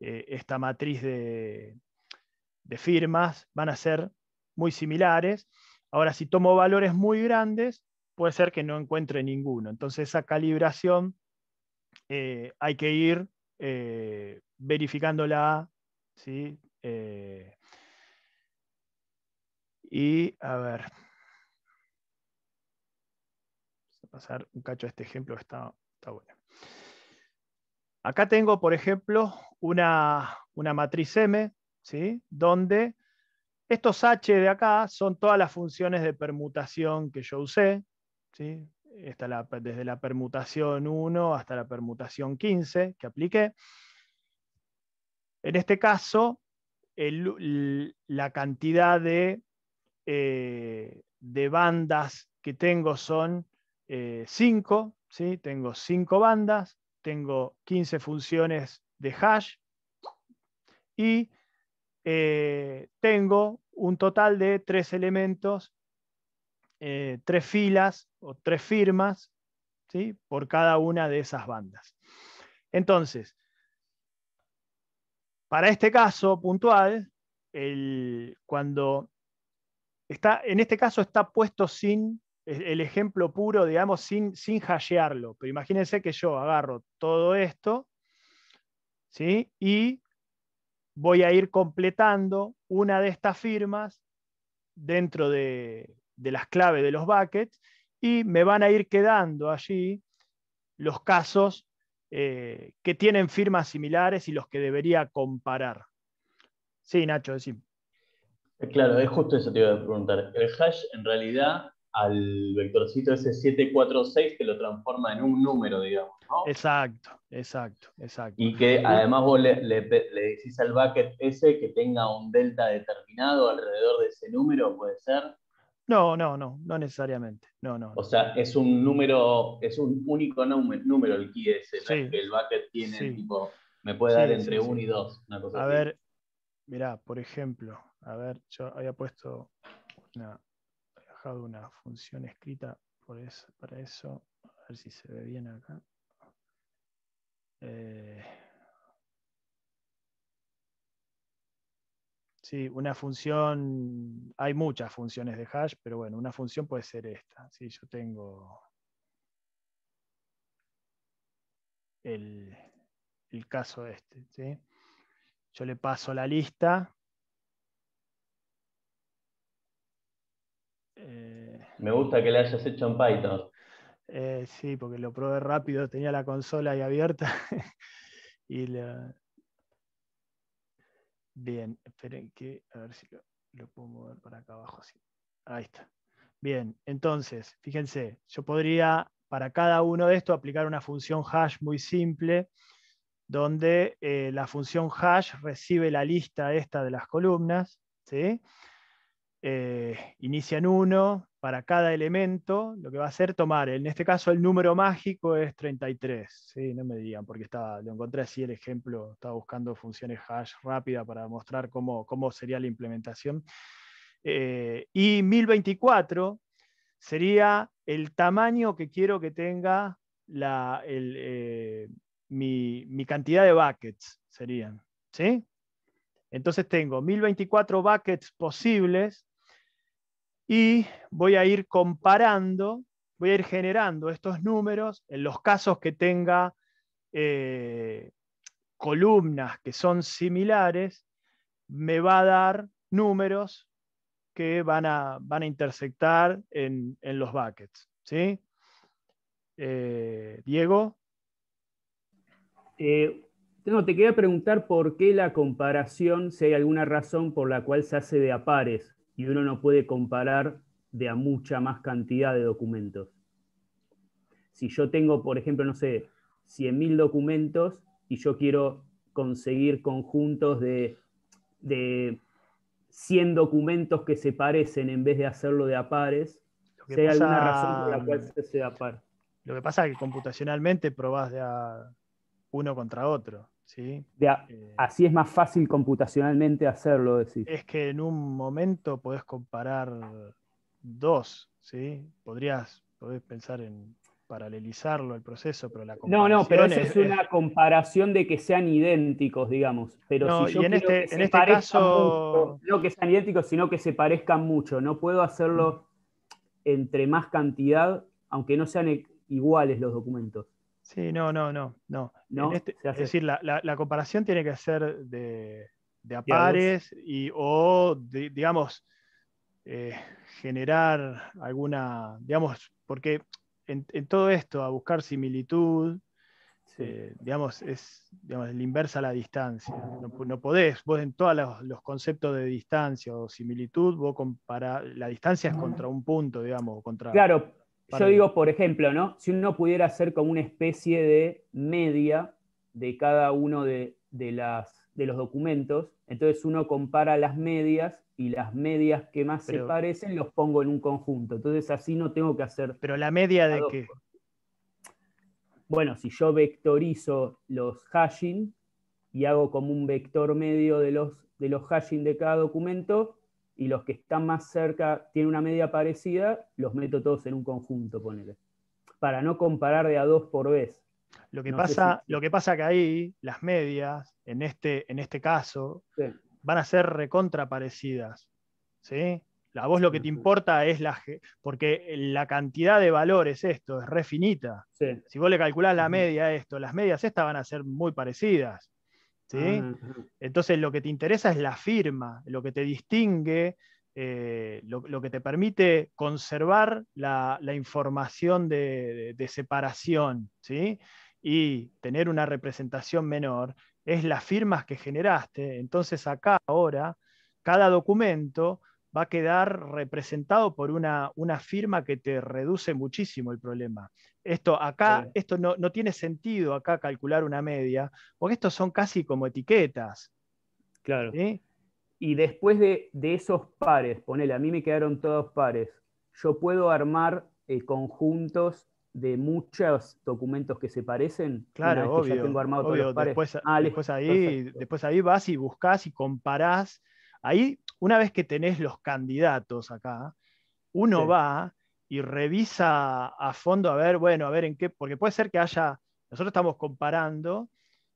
eh, esta matriz de, firmas van a ser muy similares. Ahora, si tomo valores muy grandes, puede ser que no encuentre ninguno. Entonces, esa calibración eh, hay que ir eh, verificándola. ¿sí? y a ver pasar un cacho a este ejemplo está, está bueno. Acá tengo, por ejemplo, una, matriz M, ¿sí? donde estos H de acá son todas las funciones de permutación que yo usé, ¿sí? desde la permutación 1 hasta la permutación 15 que apliqué. En este caso, la cantidad de, eh, de, bandas que tengo son eh, cinco, ¿sí? tengo cinco bandas, tengo 15 funciones de hash y eh, tengo un total de tres elementos, eh, tres filas o tres firmas ¿sí? por cada una de esas bandas. Entonces, para este caso puntual, cuando está, en este caso está puesto sin el ejemplo puro, digamos, sin, sin hashearlo. Pero imagínense que yo agarro todo esto ¿sí? y voy a ir completando una de estas firmas dentro de, las claves de los buckets y me van a ir quedando allí los casos eh, que tienen firmas similares y los que debería comparar. Sí, Nacho, sí Claro, es justo eso te iba a preguntar. El hash en realidad al vectorcito ese 746 que lo transforma en un número, digamos. ¿no? Exacto, exacto, exacto. Y que además vos le, decís al bucket ese que tenga un delta determinado alrededor de ese número, ¿puede ser? No, no, no, no necesariamente. No, no. O sea, es un número, es un único número el key ese, que el bucket tiene tipo, me puede dar entre 1 y 2. a ver, mirá, por ejemplo, a ver, yo había puesto una una función escrita por eso, para eso. A ver si se ve bien acá. Eh, sí, una función, hay muchas funciones de hash, pero bueno, una función puede ser esta. Si yo tengo el, el caso este. Yo le paso la lista Me gusta que le hayas hecho en Python. Eh, sí, porque lo probé rápido, tenía la consola ahí abierta. y Bien, esperen que, a ver si lo, puedo mover para acá abajo. Ahí está. Bien, entonces, fíjense, yo podría para cada uno de estos aplicar una función hash muy simple, donde eh, la función hash recibe la lista esta de las columnas, ¿sí? Eh, inician uno para cada elemento, lo que va a hacer tomar, en este caso el número mágico es 33, ¿sí? no me digan, porque estaba, lo encontré así el ejemplo, estaba buscando funciones hash rápida para mostrar cómo, sería la implementación. Eh, y 1024 sería el tamaño que quiero que tenga la, eh, mi, cantidad de buckets, serían. ¿sí? Entonces tengo 1024 buckets posibles y voy a ir comparando, voy a ir generando estos números en los casos que tenga eh, columnas que son similares, me va a dar números que van a, intersectar en, los buckets. ¿sí? Eh, Diego. Eh, no, te quería preguntar por qué la comparación, si hay alguna razón por la cual se hace de a pares y uno no puede comparar de a mucha más cantidad de documentos. Si yo tengo, por ejemplo, no sé, 100.000 documentos y yo quiero conseguir conjuntos de, de 100 documentos que se parecen en vez de hacerlo de a pares, alguna razón por la cual par. Lo que pasa es que computacionalmente probás de a uno contra otro. ¿sí? Eh, así es más fácil computacionalmente hacerlo, decir. Es que en un momento podés comparar dos, ¿sí? Podrías podés pensar en paralelizarlo el proceso, pero la comparación No, no, pero eso es, una comparación de que sean idénticos, digamos. Pero si en este, en este caso... no que sean idénticos, sino que se parezcan mucho. No puedo hacerlo entre más cantidad, aunque no sean e-, iguales los documentos. Sí, no, no, no, no. Este, es decir, la, comparación tiene que ser de, apares pares y, o, digamos, eh, generar alguna, digamos, porque en, todo esto, a buscar similitud, eh, digamos, es la inversa a la distancia. No, podés, vos en todos los, conceptos de distancia o similitud, vos comparás, la distancia es contra un punto, digamos, contra... Claro, yo digo, por ejemplo, ¿no? Si uno pudiera hacer como una especie de media de cada uno de, las, de los documentos, entonces uno compara las medias y las medias que más se parecen los pongo en un conjunto. Entonces así no tengo que hacer. Pero la media de qué? Bueno, si yo vectorizo los hashing y hago como un vector medio de los, de los hashing de cada documento, y los que están más cerca tienen una media parecida, los meto todos en un conjunto, ponele. Para no comparar de a dos por vez. Lo que, pasa, es lo que pasa que ahí, las medias, en este, en este caso, van a ser recontra parecidas. ¿sí? A vos lo que te importa es la. Porque la cantidad de valores, esto, es refinita. Si vos le calculás la media a esto, las medias estas van a ser muy parecidas. Entonces lo que te interesa es la firma, lo que te distingue, eh, lo, que te permite conservar la, información de, de, separación ¿sí? y tener una representación menor, es las firmas que generaste. Entonces acá ahora, cada documento va a quedar representado por una, una firma que te reduce muchísimo el problema. Esto acá, esto no, tiene sentido acá calcular una media, porque estos son casi como etiquetas. Claro. Y después de, esos pares, ponele, a mí me quedaron todos pares, yo puedo armar eh, conjuntos de muchos documentos que se parecen. Claro, obvio, ya tengo armado todos Después, ah, ahí, después ahí vas y buscas y comparás. Ahí una vez que tenés los candidatos acá, uno va y revisa a fondo a ver, bueno, a ver en qué, porque puede ser que haya, nosotros estamos comparando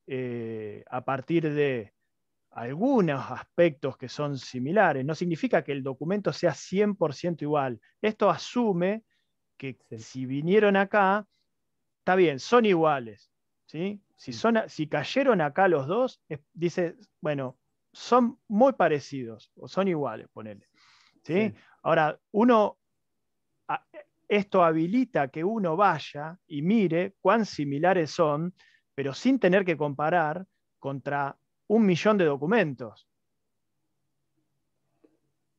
eh, a partir de algunos aspectos que son similares. No significa que el documento sea 100% igual. Esto asume que si vinieron acá, está bien, son iguales. Si, son, cayeron acá los dos, dice, bueno, son muy parecidos o son iguales, ponele. ¿sí? Ahora, uno, esto habilita que uno vaya y mire cuán similares son, pero sin tener que comparar contra un millón de documentos.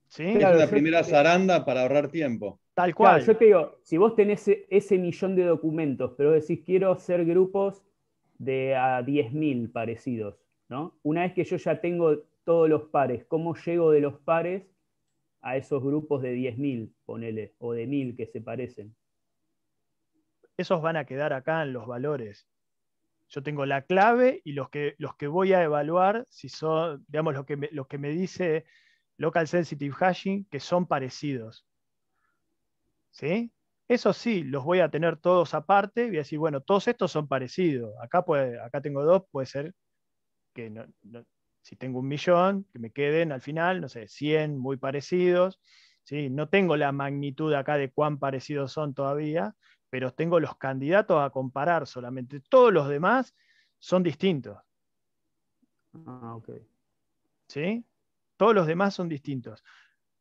¿Sí? es la primera zaranda para ahorrar tiempo. Tal cual. yo te digo, si vos tenés e, ese millón de documentos, pero decís quiero hacer grupos de a 10.000 parecidos, una vez que yo ya tengo todos los pares, ¿cómo llego de los pares a esos grupos de 10.000, ponele, o de 1.000 que se parecen? Esos van a quedar acá en los valores. Yo tengo la clave y los que, los que voy a evaluar, si son, digamos, los que me, que me dice local sensitive hashing, que son parecidos. ¿Sí? Eso sí, los voy a tener todos aparte y voy a decir, bueno, todos estos son parecidos. Acá, acá tengo dos, puede ser que si tengo un millón, que me queden al final, no sé, 100 muy parecidos. ¿sí? No tengo la magnitud acá de cuán parecidos son todavía, pero tengo los candidatos a comparar solamente. Todos los demás son distintos. Ah, Todos los demás son distintos.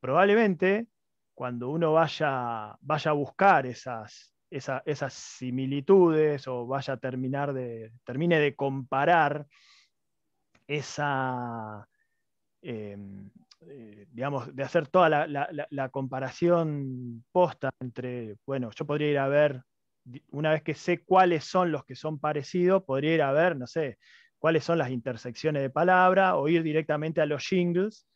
Probablemente cuando uno vaya, vaya a buscar esas, esas similitudes o vaya a terminar de, termine de comparar esa, em, eh, digamos, de hacer toda la, comparación posta entre, bueno, yo podría ir a ver, una vez que sé cuáles son los que son parecidos, podría ir a ver, no sé, cuáles son las intersecciones de palabra o ir directamente a los jingles.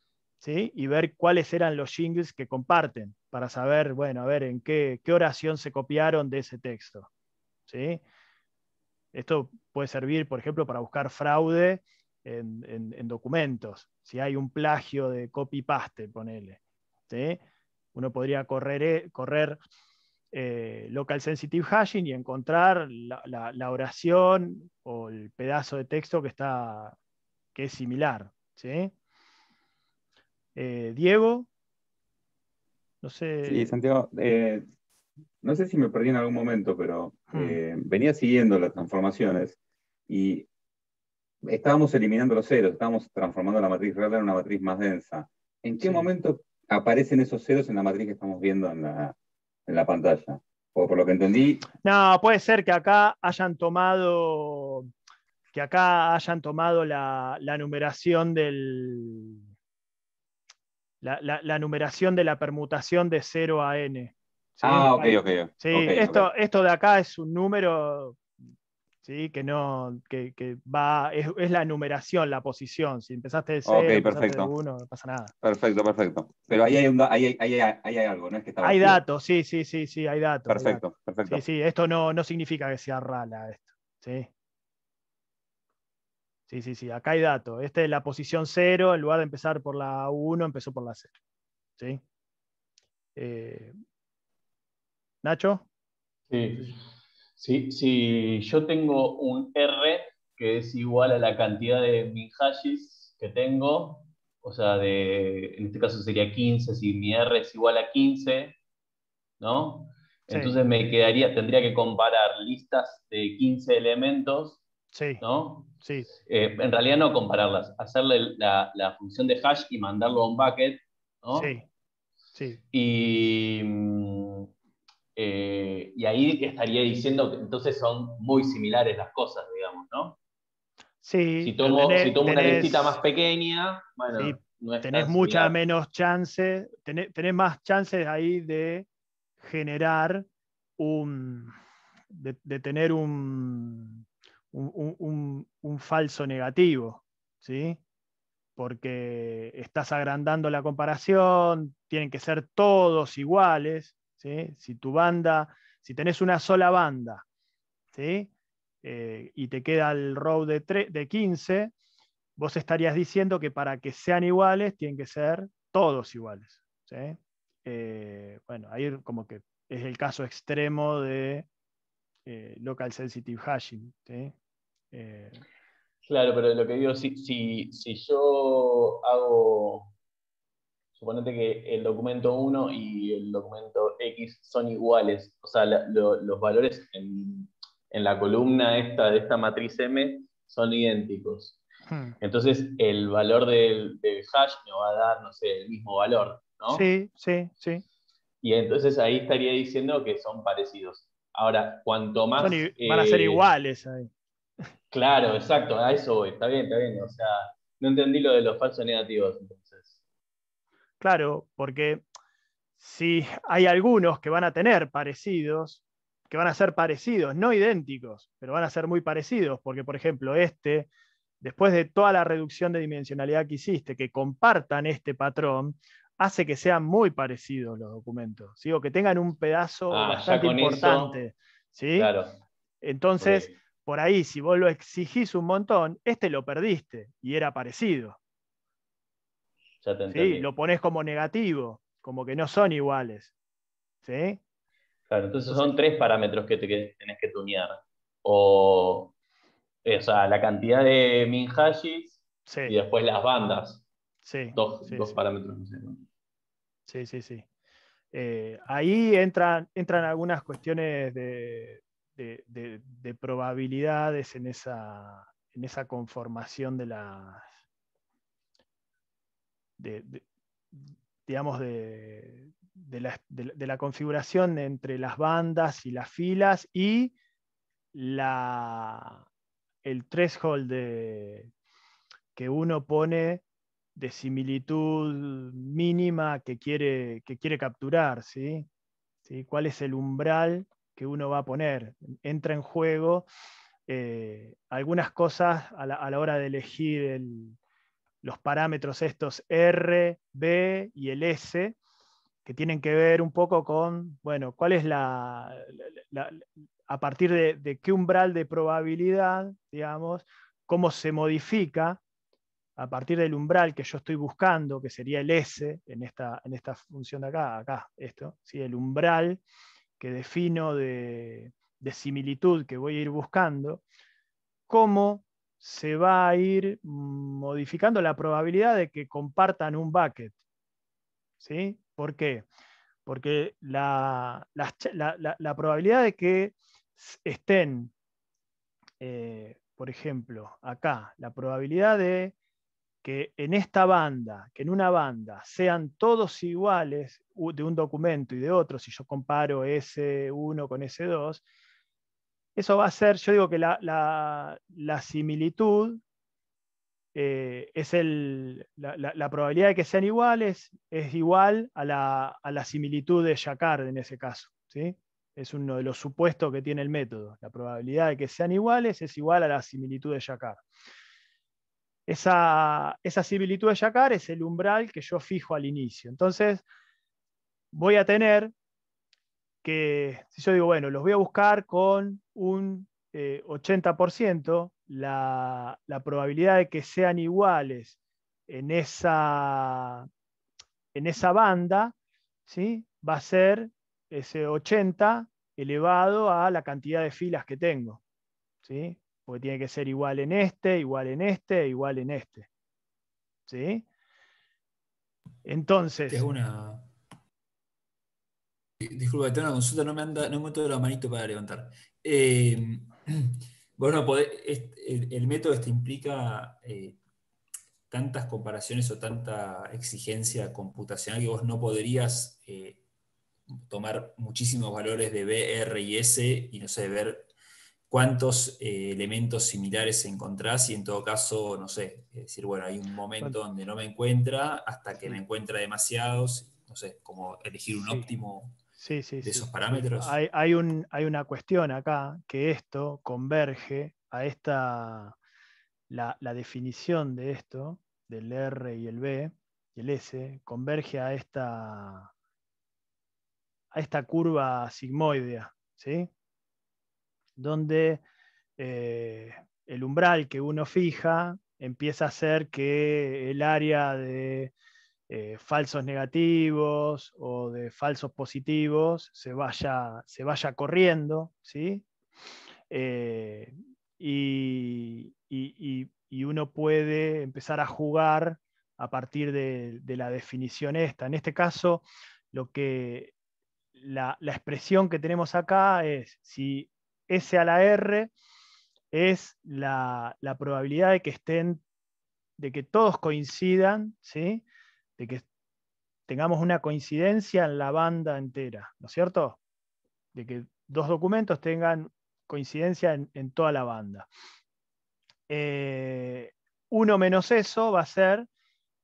¿Sí? y ver cuáles eran los jingles que comparten para saber, bueno, a ver en qué, qué oración se copiaron de ese texto. ¿sí? Esto puede servir, por ejemplo, para buscar fraude en, documentos. Si hay un plagio de copy-paste, ponele. ¿sí? Uno podría correr, eh, correr eh, local sensitive hashing y encontrar la, oración o el pedazo de texto que, está, que es similar. Eh, Diego, no sé. Sí, Santiago, no sé si me perdí en algún momento, pero mm. venía siguiendo las transformaciones y estábamos eliminando los ceros, estábamos transformando la matriz real en una matriz más densa. ¿En qué momento aparecen esos ceros en la matriz que estamos viendo en la, pantalla? O por lo que entendí. No, puede ser que acá hayan tomado que acá hayan tomado la, numeración del. La, numeración de la permutación de 0 a n. Ah, ok, ok. Sí, esto, esto de acá es un número ¿sí? que no, que, que va, es, la numeración, la posición. Si empezaste de 0, 1, no pasa nada. Perfecto, perfecto. Pero ahí hay, un, hay algo, ¿no? Es que hay datos, sí, sí, sí, sí, hay datos. Perfecto, perfecto. Sí, sí, esto no, no significa que sea rala esto. Sí. Sí, sí, acá hay datos. Esta es la posición 0, en lugar de empezar por la 1, empezó por la 0. ¿Sí? Eh, Nacho. Sí. Si, si yo tengo un R que es igual a la cantidad de MinHashes que tengo, o sea, de, en este caso sería 15, si mi R es igual a 15, ¿no? Entonces me quedaría, tendría que comparar listas de 15 elementos, sí. ¿no? Sí. Eh, en realidad no compararlas, hacerle la, función de hash y mandarlo a un bucket, ¿no? Sí. sí. Y mm, eh, y ahí estaría diciendo que entonces son muy similares las cosas, digamos, ¿no? Sí. Si tomo, si tomo una listita más pequeña, bueno, tenés mucha menos chances tenés, más chances ahí de generar un, de, tener un un, un, falso negativo, ¿sí? Porque estás agrandando la comparación, tienen que ser todos iguales, si tu banda, si tenés una sola banda, eh, y te queda el row de, de 15, vos estarías diciendo que para que sean iguales tienen que ser todos iguales. Eh, bueno, ahí como que es el caso extremo de eh, local sensitive hashing. claro, pero lo que digo, si yo hago suponete que el documento 1 y el documento X son iguales, o sea, los valores en, la columna esta, de esta matriz M son idénticos. Hmm. Entonces, el valor del, hash me va a dar, no sé, el mismo valor, ¿no? Sí, sí, sí. Y entonces ahí estaría diciendo que son parecidos. Ahora, cuanto más... van a ser eh, iguales ahí. Claro, exacto, a eso voy, está bien, está bien, o sea, no entendí lo de los falsos negativos. Claro, porque si hay algunos que van a tener parecidos, que van a ser parecidos, no idénticos, pero van a ser muy parecidos, porque por ejemplo este, después de toda la reducción de dimensionalidad que hiciste, que compartan este patrón, hace que sean muy parecidos los documentos, ¿sí? o que tengan un pedazo ah, bastante importante. ¿sí? Entonces, por ahí, si vos lo exigís un montón, este lo perdiste y era parecido. Sí, lo pones como negativo, como que no son iguales. ¿Sí? Claro, entonces son tres parámetros que, te, que tenés que tunear. O, eh, o sea, la cantidad de minhashis y después las bandas. Sí. Dos, dos parámetros. Sí, sí, sí. Eh, ahí entran, entran algunas cuestiones de, de probabilidades en esa, en esa conformación de la, de, digamos, de, la, de, configuración entre las bandas y las filas y la, el threshold de, que uno pone de similitud mínima que quiere, que quiere capturar, ¿sí? ¿sí? ¿Cuál es el umbral que uno va a poner? Entra en juego eh, algunas cosas a la hora de elegir el, los parámetros estos R, B y el S, que tienen que ver un poco con, bueno, cuál es la, a partir de, qué umbral de probabilidad, digamos, cómo se modifica a partir del umbral que yo estoy buscando, que sería el S en esta, en esta función de acá, acá, esto, el umbral que defino de, de similitud que voy a ir buscando, cómo se va a ir modificando la probabilidad de que compartan un bucket. ¿Sí? ¿Por qué? Porque la, probabilidad de que estén, eh, por ejemplo, acá, la probabilidad de que en esta banda, que en una banda sean todos iguales de un documento y de otro, si yo comparo S1 con S2, eso va a ser, yo digo que la, similitud eh, es el, la, probabilidad de que sean iguales es igual a la, similitud de Jacquard en ese caso. ¿sí? Es uno de los supuestos que tiene el método. La probabilidad de que sean iguales es igual a la similitud de Jacquard. Esa, esa similitud de Jacquard es el umbral que yo fijo al inicio. Entonces, voy a tener que si yo digo, bueno, los voy a buscar con un 80%, eh, la, probabilidad de que sean iguales en esa, en esa banda ¿sí? va a ser ese 80 elevado a la cantidad de filas que tengo. ¿sí? Porque tiene que ser igual en este, igual en este, igual en este. Entonces... Es una, Disculpa, tengo una consulta, no me, anda, no la manito para levantar. bueno, em, el, método este implica eh, tantas comparaciones o tanta exigencia computacional que vos no podrías eh, tomar muchísimos valores de B, R y S y no sé, ver cuántos eh, elementos similares encontrás y en todo caso, no sé, decir, bueno, hay un momento donde no me encuentra hasta que me encuentra demasiados, no sé, como elegir un óptimo sí, sí, esos parámetros. Hay, un, hay una cuestión acá que esto converge a esta, la, definición de esto, del R y el B y el S, converge a esta, a esta curva sigmoidea, ¿sí? donde eh, el umbral que uno fija empieza a ser que el área de eh, falsos negativos o de falsos positivos se vaya, corriendo, ¿sí? Eh, y, y, uno puede empezar a jugar a partir de, la definición esta. En este caso, lo que la, expresión que tenemos acá es si S a la R es la, la probabilidad de que estén, de que todos coincidan, ¿sí? de que tengamos una coincidencia en la banda entera, ¿no es cierto? De que dos documentos tengan coincidencia en, toda la banda. Eh, uno menos eso va a ser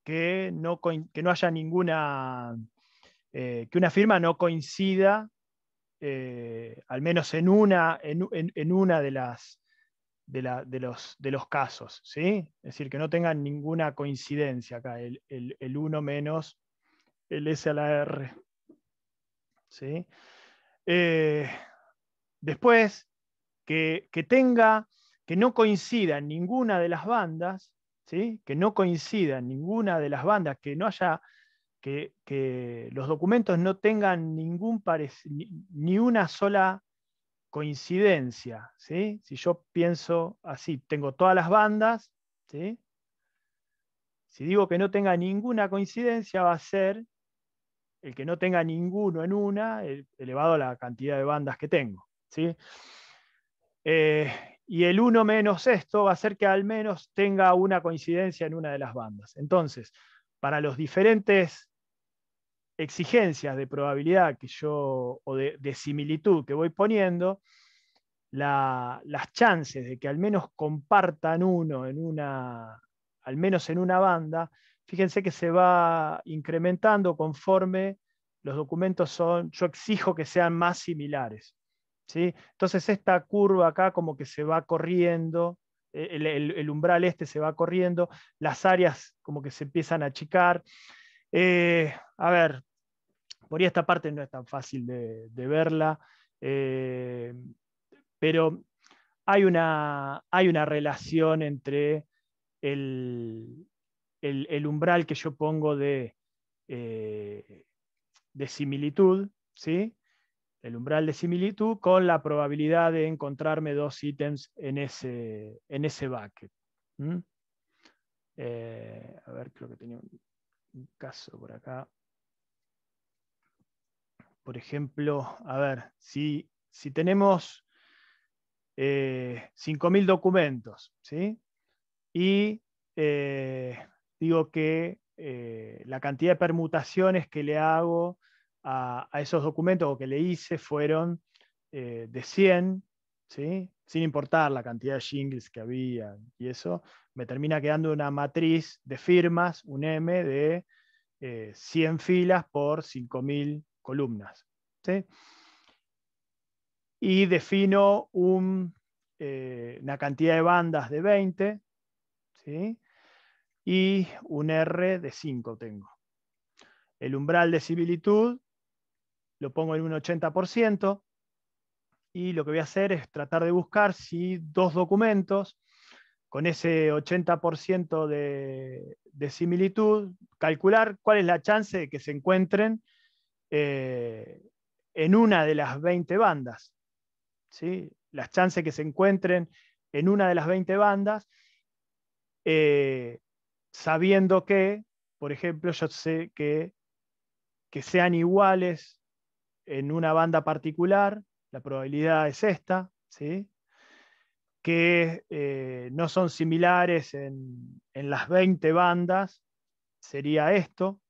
que no, que no haya ninguna, eh, que una firma no coincida, eh, al menos en una, en una de las de, los, de los casos, ¿sí? Es decir, que no tengan ninguna coincidencia acá, el, 1 menos el S a la R. ¿sí? Eh, después, que, tenga, que no coincida ninguna de las bandas, ¿sí? que no coincida ninguna de las bandas, que no haya, que, los documentos no tengan ningún ni una sola coincidencia, ¿sí? Si yo pienso así, tengo todas las bandas, ¿sí? Si digo que no tenga ninguna coincidencia, va a ser el que no tenga ninguno en una, elevado a la cantidad de bandas que tengo. ¿sí? Eh, y el 1 menos esto va a ser que al menos tenga una coincidencia en una de las bandas. Entonces, para los diferentes exigencias de probabilidad que yo, o de, similitud que voy poniendo, las chances de que al menos compartan uno en una, al menos en una banda, fíjense que se va incrementando conforme los documentos son, yo exijo que sean más similares. ¿sí? Entonces esta curva acá como que se va corriendo, e, el, el umbral este se va corriendo, las áreas como que se empiezan a achicar. Eh, a ver, por ahí esta parte no es tan fácil de, verla, eh, pero hay una, hay una, relación entre el, el, umbral que yo pongo de, eh, de similitud, ¿sí? el umbral de similitud con la probabilidad de encontrarme dos ítems en ese, en ese bucket. a ver, creo que tenía un un caso por acá. Por ejemplo, a ver, si, si tenemos 5.000 eh, documentos, ¿sí? Y eh, digo que eh, la cantidad de permutaciones que le hago a, esos documentos o que le hice fueron de 100, sin importar la cantidad de jingles que había y eso, me termina quedando una matriz de firmas, un M, de 100 eh, filas por 5.000 columnas. Y defino un, eh, una cantidad de bandas de 20 y un R de 5 tengo. El umbral de similitud lo pongo en un 80% y lo que voy a hacer es tratar de buscar si dos documentos con ese 80% de, similitud, calcular cuál es la chance de que se encuentren eh, en una de las 20 bandas. ¿sí? Las chances que se encuentren en una de las 20 bandas, eh, sabiendo que, por ejemplo, yo sé que, que sean iguales en una banda particular, la probabilidad es esta, ¿sí? que eh, no son similares en, las 20 bandas, sería esto.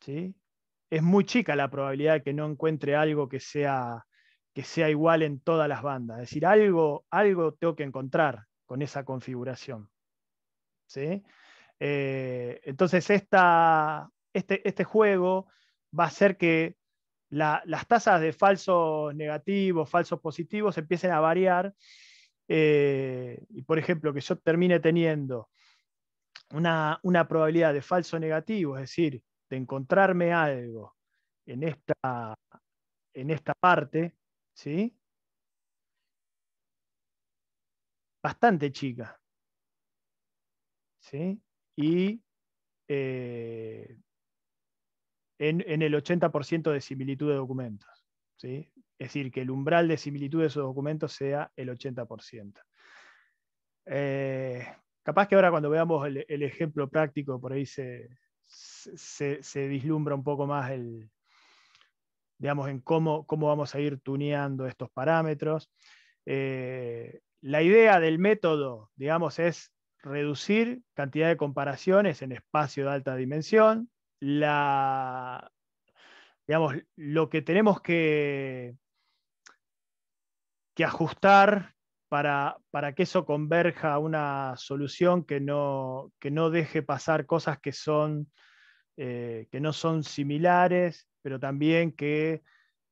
¿sí? Es muy chica la probabilidad de que no encuentre algo que sea, que sea igual en todas las bandas. Es decir, algo, algo tengo que encontrar con esa configuración. ¿sí? Eh, entonces, este, este, juego va a hacer que las tasas de falsos negativos, falsos positivos empiecen a variar eh, y por ejemplo que yo termine teniendo una, probabilidad de falso negativo, es decir, de encontrarme algo en esta, en esta parte, ¿sí? bastante chica. Y eh, en, en, el 80% de similitud de documentos. ¿sí? Es decir, que el umbral de similitud de esos documentos sea el 80%. Eh, capaz que ahora cuando veamos el, ejemplo práctico, por ahí se, se, vislumbra un poco más el, en cómo, cómo vamos a ir tuneando estos parámetros. Eh, la idea del método, digamos, es reducir cantidad de comparaciones en espacio de alta dimensión. La, digamos, lo que tenemos que ajustar para, que eso converja a una solución que no, no deje pasar cosas que, son, eh, que no son similares, pero también que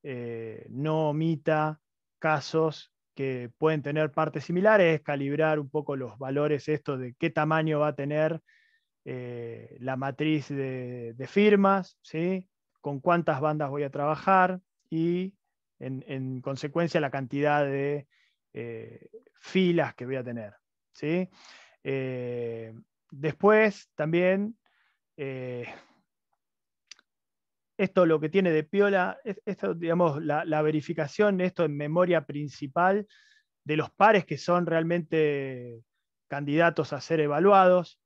eh, no omita casos que pueden tener partes similares, calibrar un poco los valores esto de qué tamaño va a tener eh, la matriz de, firmas, ¿sí? con cuántas bandas voy a trabajar y en, consecuencia la cantidad de eh, filas que voy a tener. Eh, después también, eh, esto lo que tiene de piola, esto, digamos, la, la verificación, esto en memoria principal de los pares que son realmente candidatos a ser evaluados,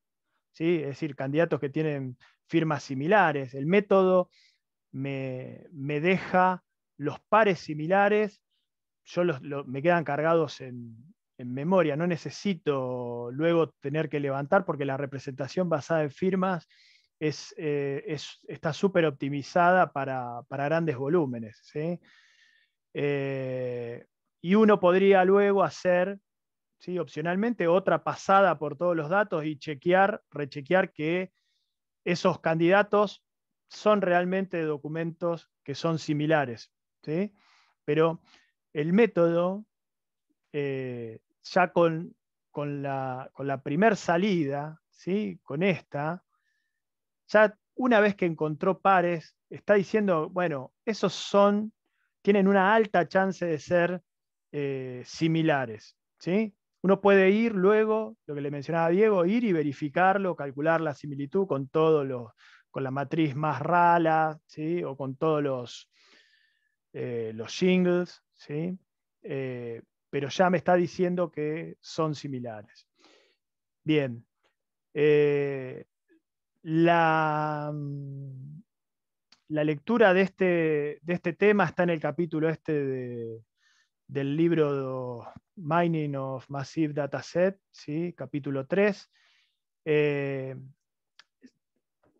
es decir, candidatos que tienen firmas similares. El método me deja los pares similares, yo me quedan cargados en, memoria, no necesito luego tener que levantar porque la representación basada en firmas eh, está súper optimizada para, grandes volúmenes. Eh, y uno podría luego hacer, opcionalmente, otra pasada por todos los datos y chequear, rechequear que esos candidatos son realmente documentos que son similares. ¿sí? Pero el método, eh, ya con, la, con primer salida, ¿sí? con esta, ya una vez que encontró pares, está diciendo, bueno, esos son, tienen una alta chance de ser eh, similares. ¿sí? Uno puede ir luego, lo que le mencionaba Diego, ir y verificarlo, calcular la similitud con, todos los con la matriz más rala ¿sí? o con todos los, eh, los shingles, ¿sí? Eh, pero ya me está diciendo que son similares. Bien. Eh, la, mm, la, lectura de este, de este, tema está en el capítulo este del libro Mining of Massive Dataset, ¿sí? capítulo 3.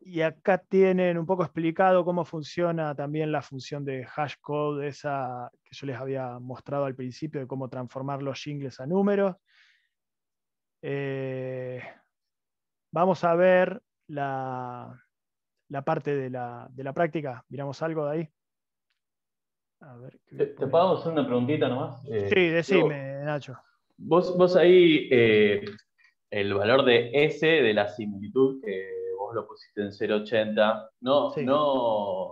Y acá tienen un poco explicado cómo funciona también la función de hash code, esa que yo les había mostrado al principio, de cómo transformar los jingles a números. Eh, vamos a ver la, parte de la, práctica. ¿Miramos algo de ahí? ¿Te, te hacer una preguntita nomás? Eh, sí, decime, Nacho. Vos, ahí, eh, el valor de S de la similitud que lo pusiste en 0.80, no, no,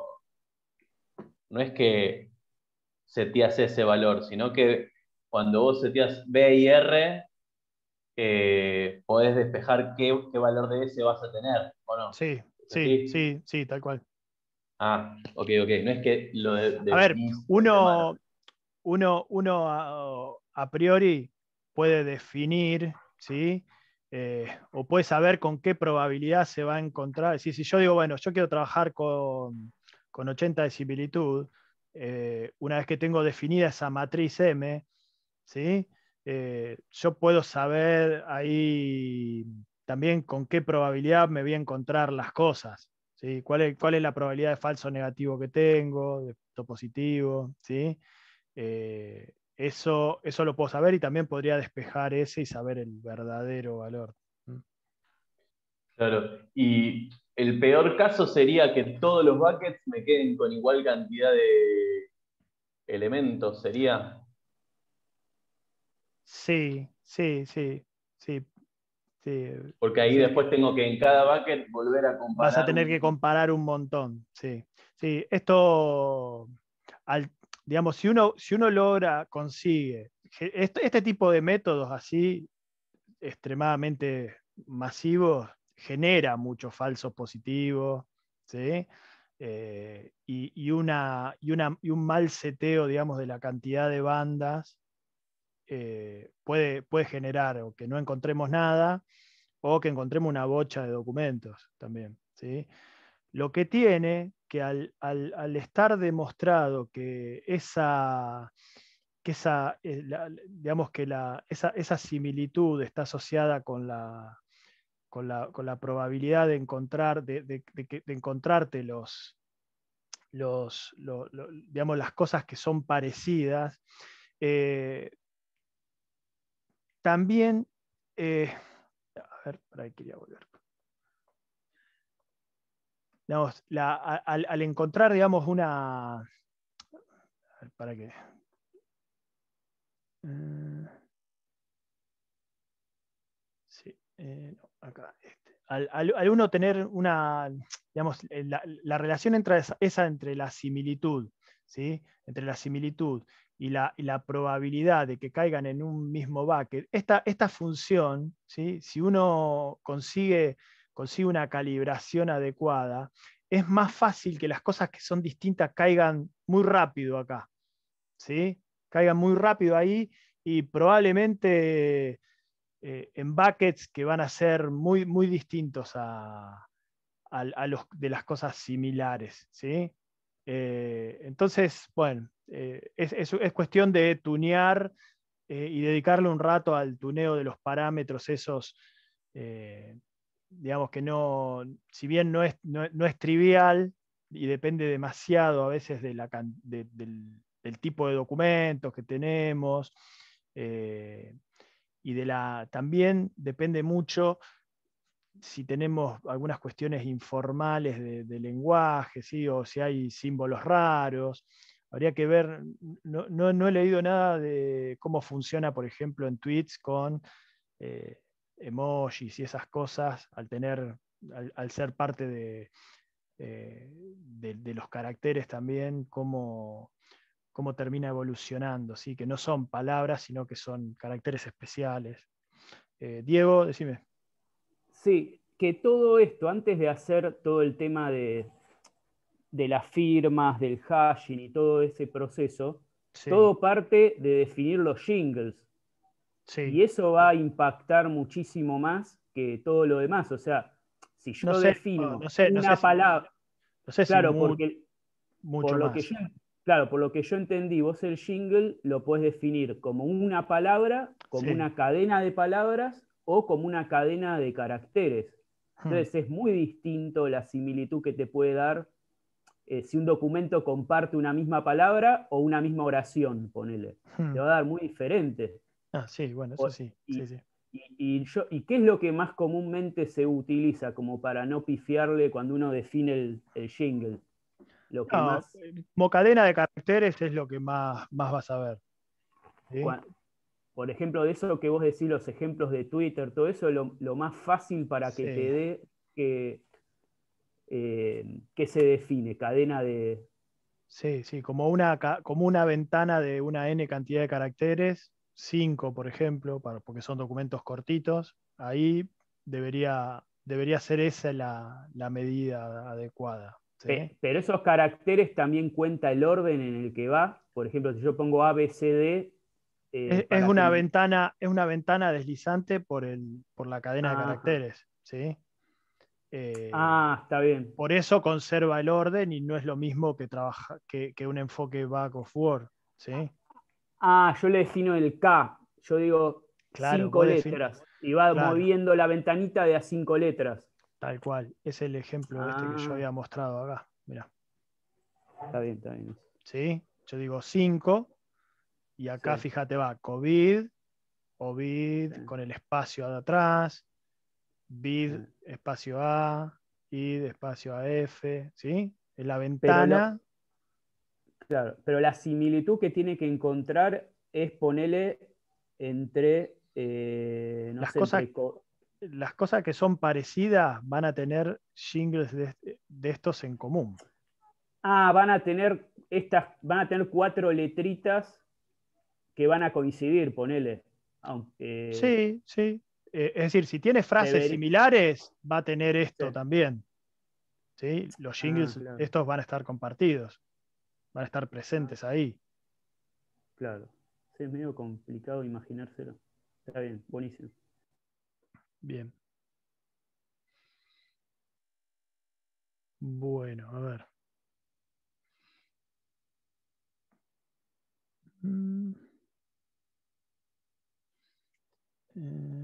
no es que seteas ese valor, sino que cuando vos seteas B y R, eh, podés despejar qué, valor de S vas a tener, ¿o Sí, sí, sí, sí, tal cual. Ah, ok, ok. No es que lo de, a ver, uno, uno, a, priori puede definir, ¿sí? Eh, o puede saber con qué probabilidad se va a encontrar. Es decir, si yo digo, bueno, yo quiero trabajar con, 80 de similitud, eh, una vez que tengo definida esa matriz M, ¿sí? Eh, yo puedo saber ahí también con qué probabilidad me voy a encontrar las cosas. ¿sí? ¿Cuál, es, ¿Cuál es la probabilidad de falso negativo que tengo, de positivo? ¿sí? Eso, lo puedo saber y también podría despejar ese y saber el verdadero valor. Claro, y el peor caso sería que todos los buckets me queden con igual cantidad de elementos, ¿sería? Sí, sí, sí, sí. Porque ahí después tengo que en cada bucket volver a comparar. Vas a tener que comparar un montón, sí. Sí, esto al, digamos, si uno, si uno logra, consigue este, tipo de métodos así extremadamente masivos, genera muchos falsos positivos, ¿sí? Eh, y, una, un mal seteo, digamos, de la cantidad de bandas eh, puede, puede generar que no encontremos nada o que encontremos una bocha de documentos también. ¿sí? Lo que tiene que al, estar demostrado que esa, que esa, eh, digamos que la, esa, similitud está asociada con la, con la, probabilidad de, encontrar, de, encontrarte los, los, digamos, las cosas que son parecidas, eh, también, eh, a ver, para ahí quería volver la, al, encontrar, digamos, una... ¿Para qué? Eh, sí, eh, no, acá. Este, al, al, uno tener una, digamos, eh, la, la relación entre esa, entre la similitud, ¿sí? entre la similitud y la, la, probabilidad de que caigan en un mismo bucket, esta, esta función, ¿sí? si uno consigue consigue una calibración adecuada, es más fácil que las cosas que son distintas caigan muy rápido acá. ¿sí? Caigan muy rápido ahí y probablemente eh, en buckets que van a ser muy, muy distintos a, los, de las cosas similares. ¿sí? Eh, entonces, bueno, eh, es, es, cuestión de tunear y dedicarle un rato al tuneo de los parámetros esos digamos que no, si bien no es, no, es trivial y depende demasiado a veces de la, del, tipo de documentos que tenemos, eh, y de la, también depende mucho si tenemos algunas cuestiones informales de, lenguaje, ¿sí? o si hay símbolos raros. Habría que ver, no, he leído nada de cómo funciona, por ejemplo, en tweets con eh, emojis y esas cosas, al tener, al, ser parte eh, de, de, los caracteres también, cómo, cómo termina evolucionando, ¿sí? que no son palabras, sino que son caracteres especiales. Eh, Diego, decime. Sí, que todo esto, antes de hacer todo el tema de, de las firmas, del hashing y todo ese proceso, todo parte de definir los jingles. Y eso va a impactar muchísimo más que todo lo demás. O sea, si yo defino una palabra. claro, porque, por lo Que yo, claro, por lo que yo entendí, vos el jingle lo puedes definir como una palabra, como una cadena de palabras o como una cadena de caracteres. Hmm. Entonces es muy distinto la similitud que te puede dar eh, si un documento comparte una misma palabra o una misma oración, ponele. Hmm. Te va a dar muy diferente. Ah, sí, bueno, eso sí. Y, Y, qué es lo que más comúnmente se utiliza como para no pifiarle cuando uno define el, jingle? Lo Como cadena de caracteres es lo que más, más vas a ver. por ejemplo, de eso que vos decís, los ejemplos de Twitter, todo eso, lo, lo más fácil para que te dé que, eh, se define, cadena de... Sí, sí, como una, como una ventana de una N cantidad de caracteres 5, por ejemplo, porque son documentos cortitos, ahí debería, debería ser esa la, medida adecuada. Pero esos caracteres también cuenta el orden en el que va. Por ejemplo, si yo pongo ABCD. Eh, es, es, una ventana, es una ventana deslizante por, por la cadena de ah, caracteres. Eh, ah, está bien. Por eso conserva el orden y no es lo mismo que, trabaja, que, un enfoque back of word. ¿sí? Ah, yo le defino el K. Yo digo cinco letras. Y va moviendo la ventanita de a cinco letras. Tal cual. Es el ejemplo que yo ah. había mostrado acá. Mira. Está bien, está bien. ¿Sí? Yo digo cinco Y acá, fíjate, va COVID, OVID con el espacio atrás, BID, espacio A, ID, espacio AF, ¿sí? En la ventana Claro, pero la similitud que tiene que encontrar es ponerle entre. Eh, las, cosas, las cosas que son parecidas van a tener shingles este, de, estos en común. Ah, van a tener estas, van a tener cuatro letritas que van a coincidir, ponele. Aunque, sí, sí. Eh, es decir, si tiene frases similares, va a tener esto también. ¿Sí? Los shingles ah, estos van a estar compartidos van a estar presentes ahí. Claro, sí, es medio complicado imaginárselo. Está bien, buenísimo. Bien. Bueno, a ver. Mm. Eh.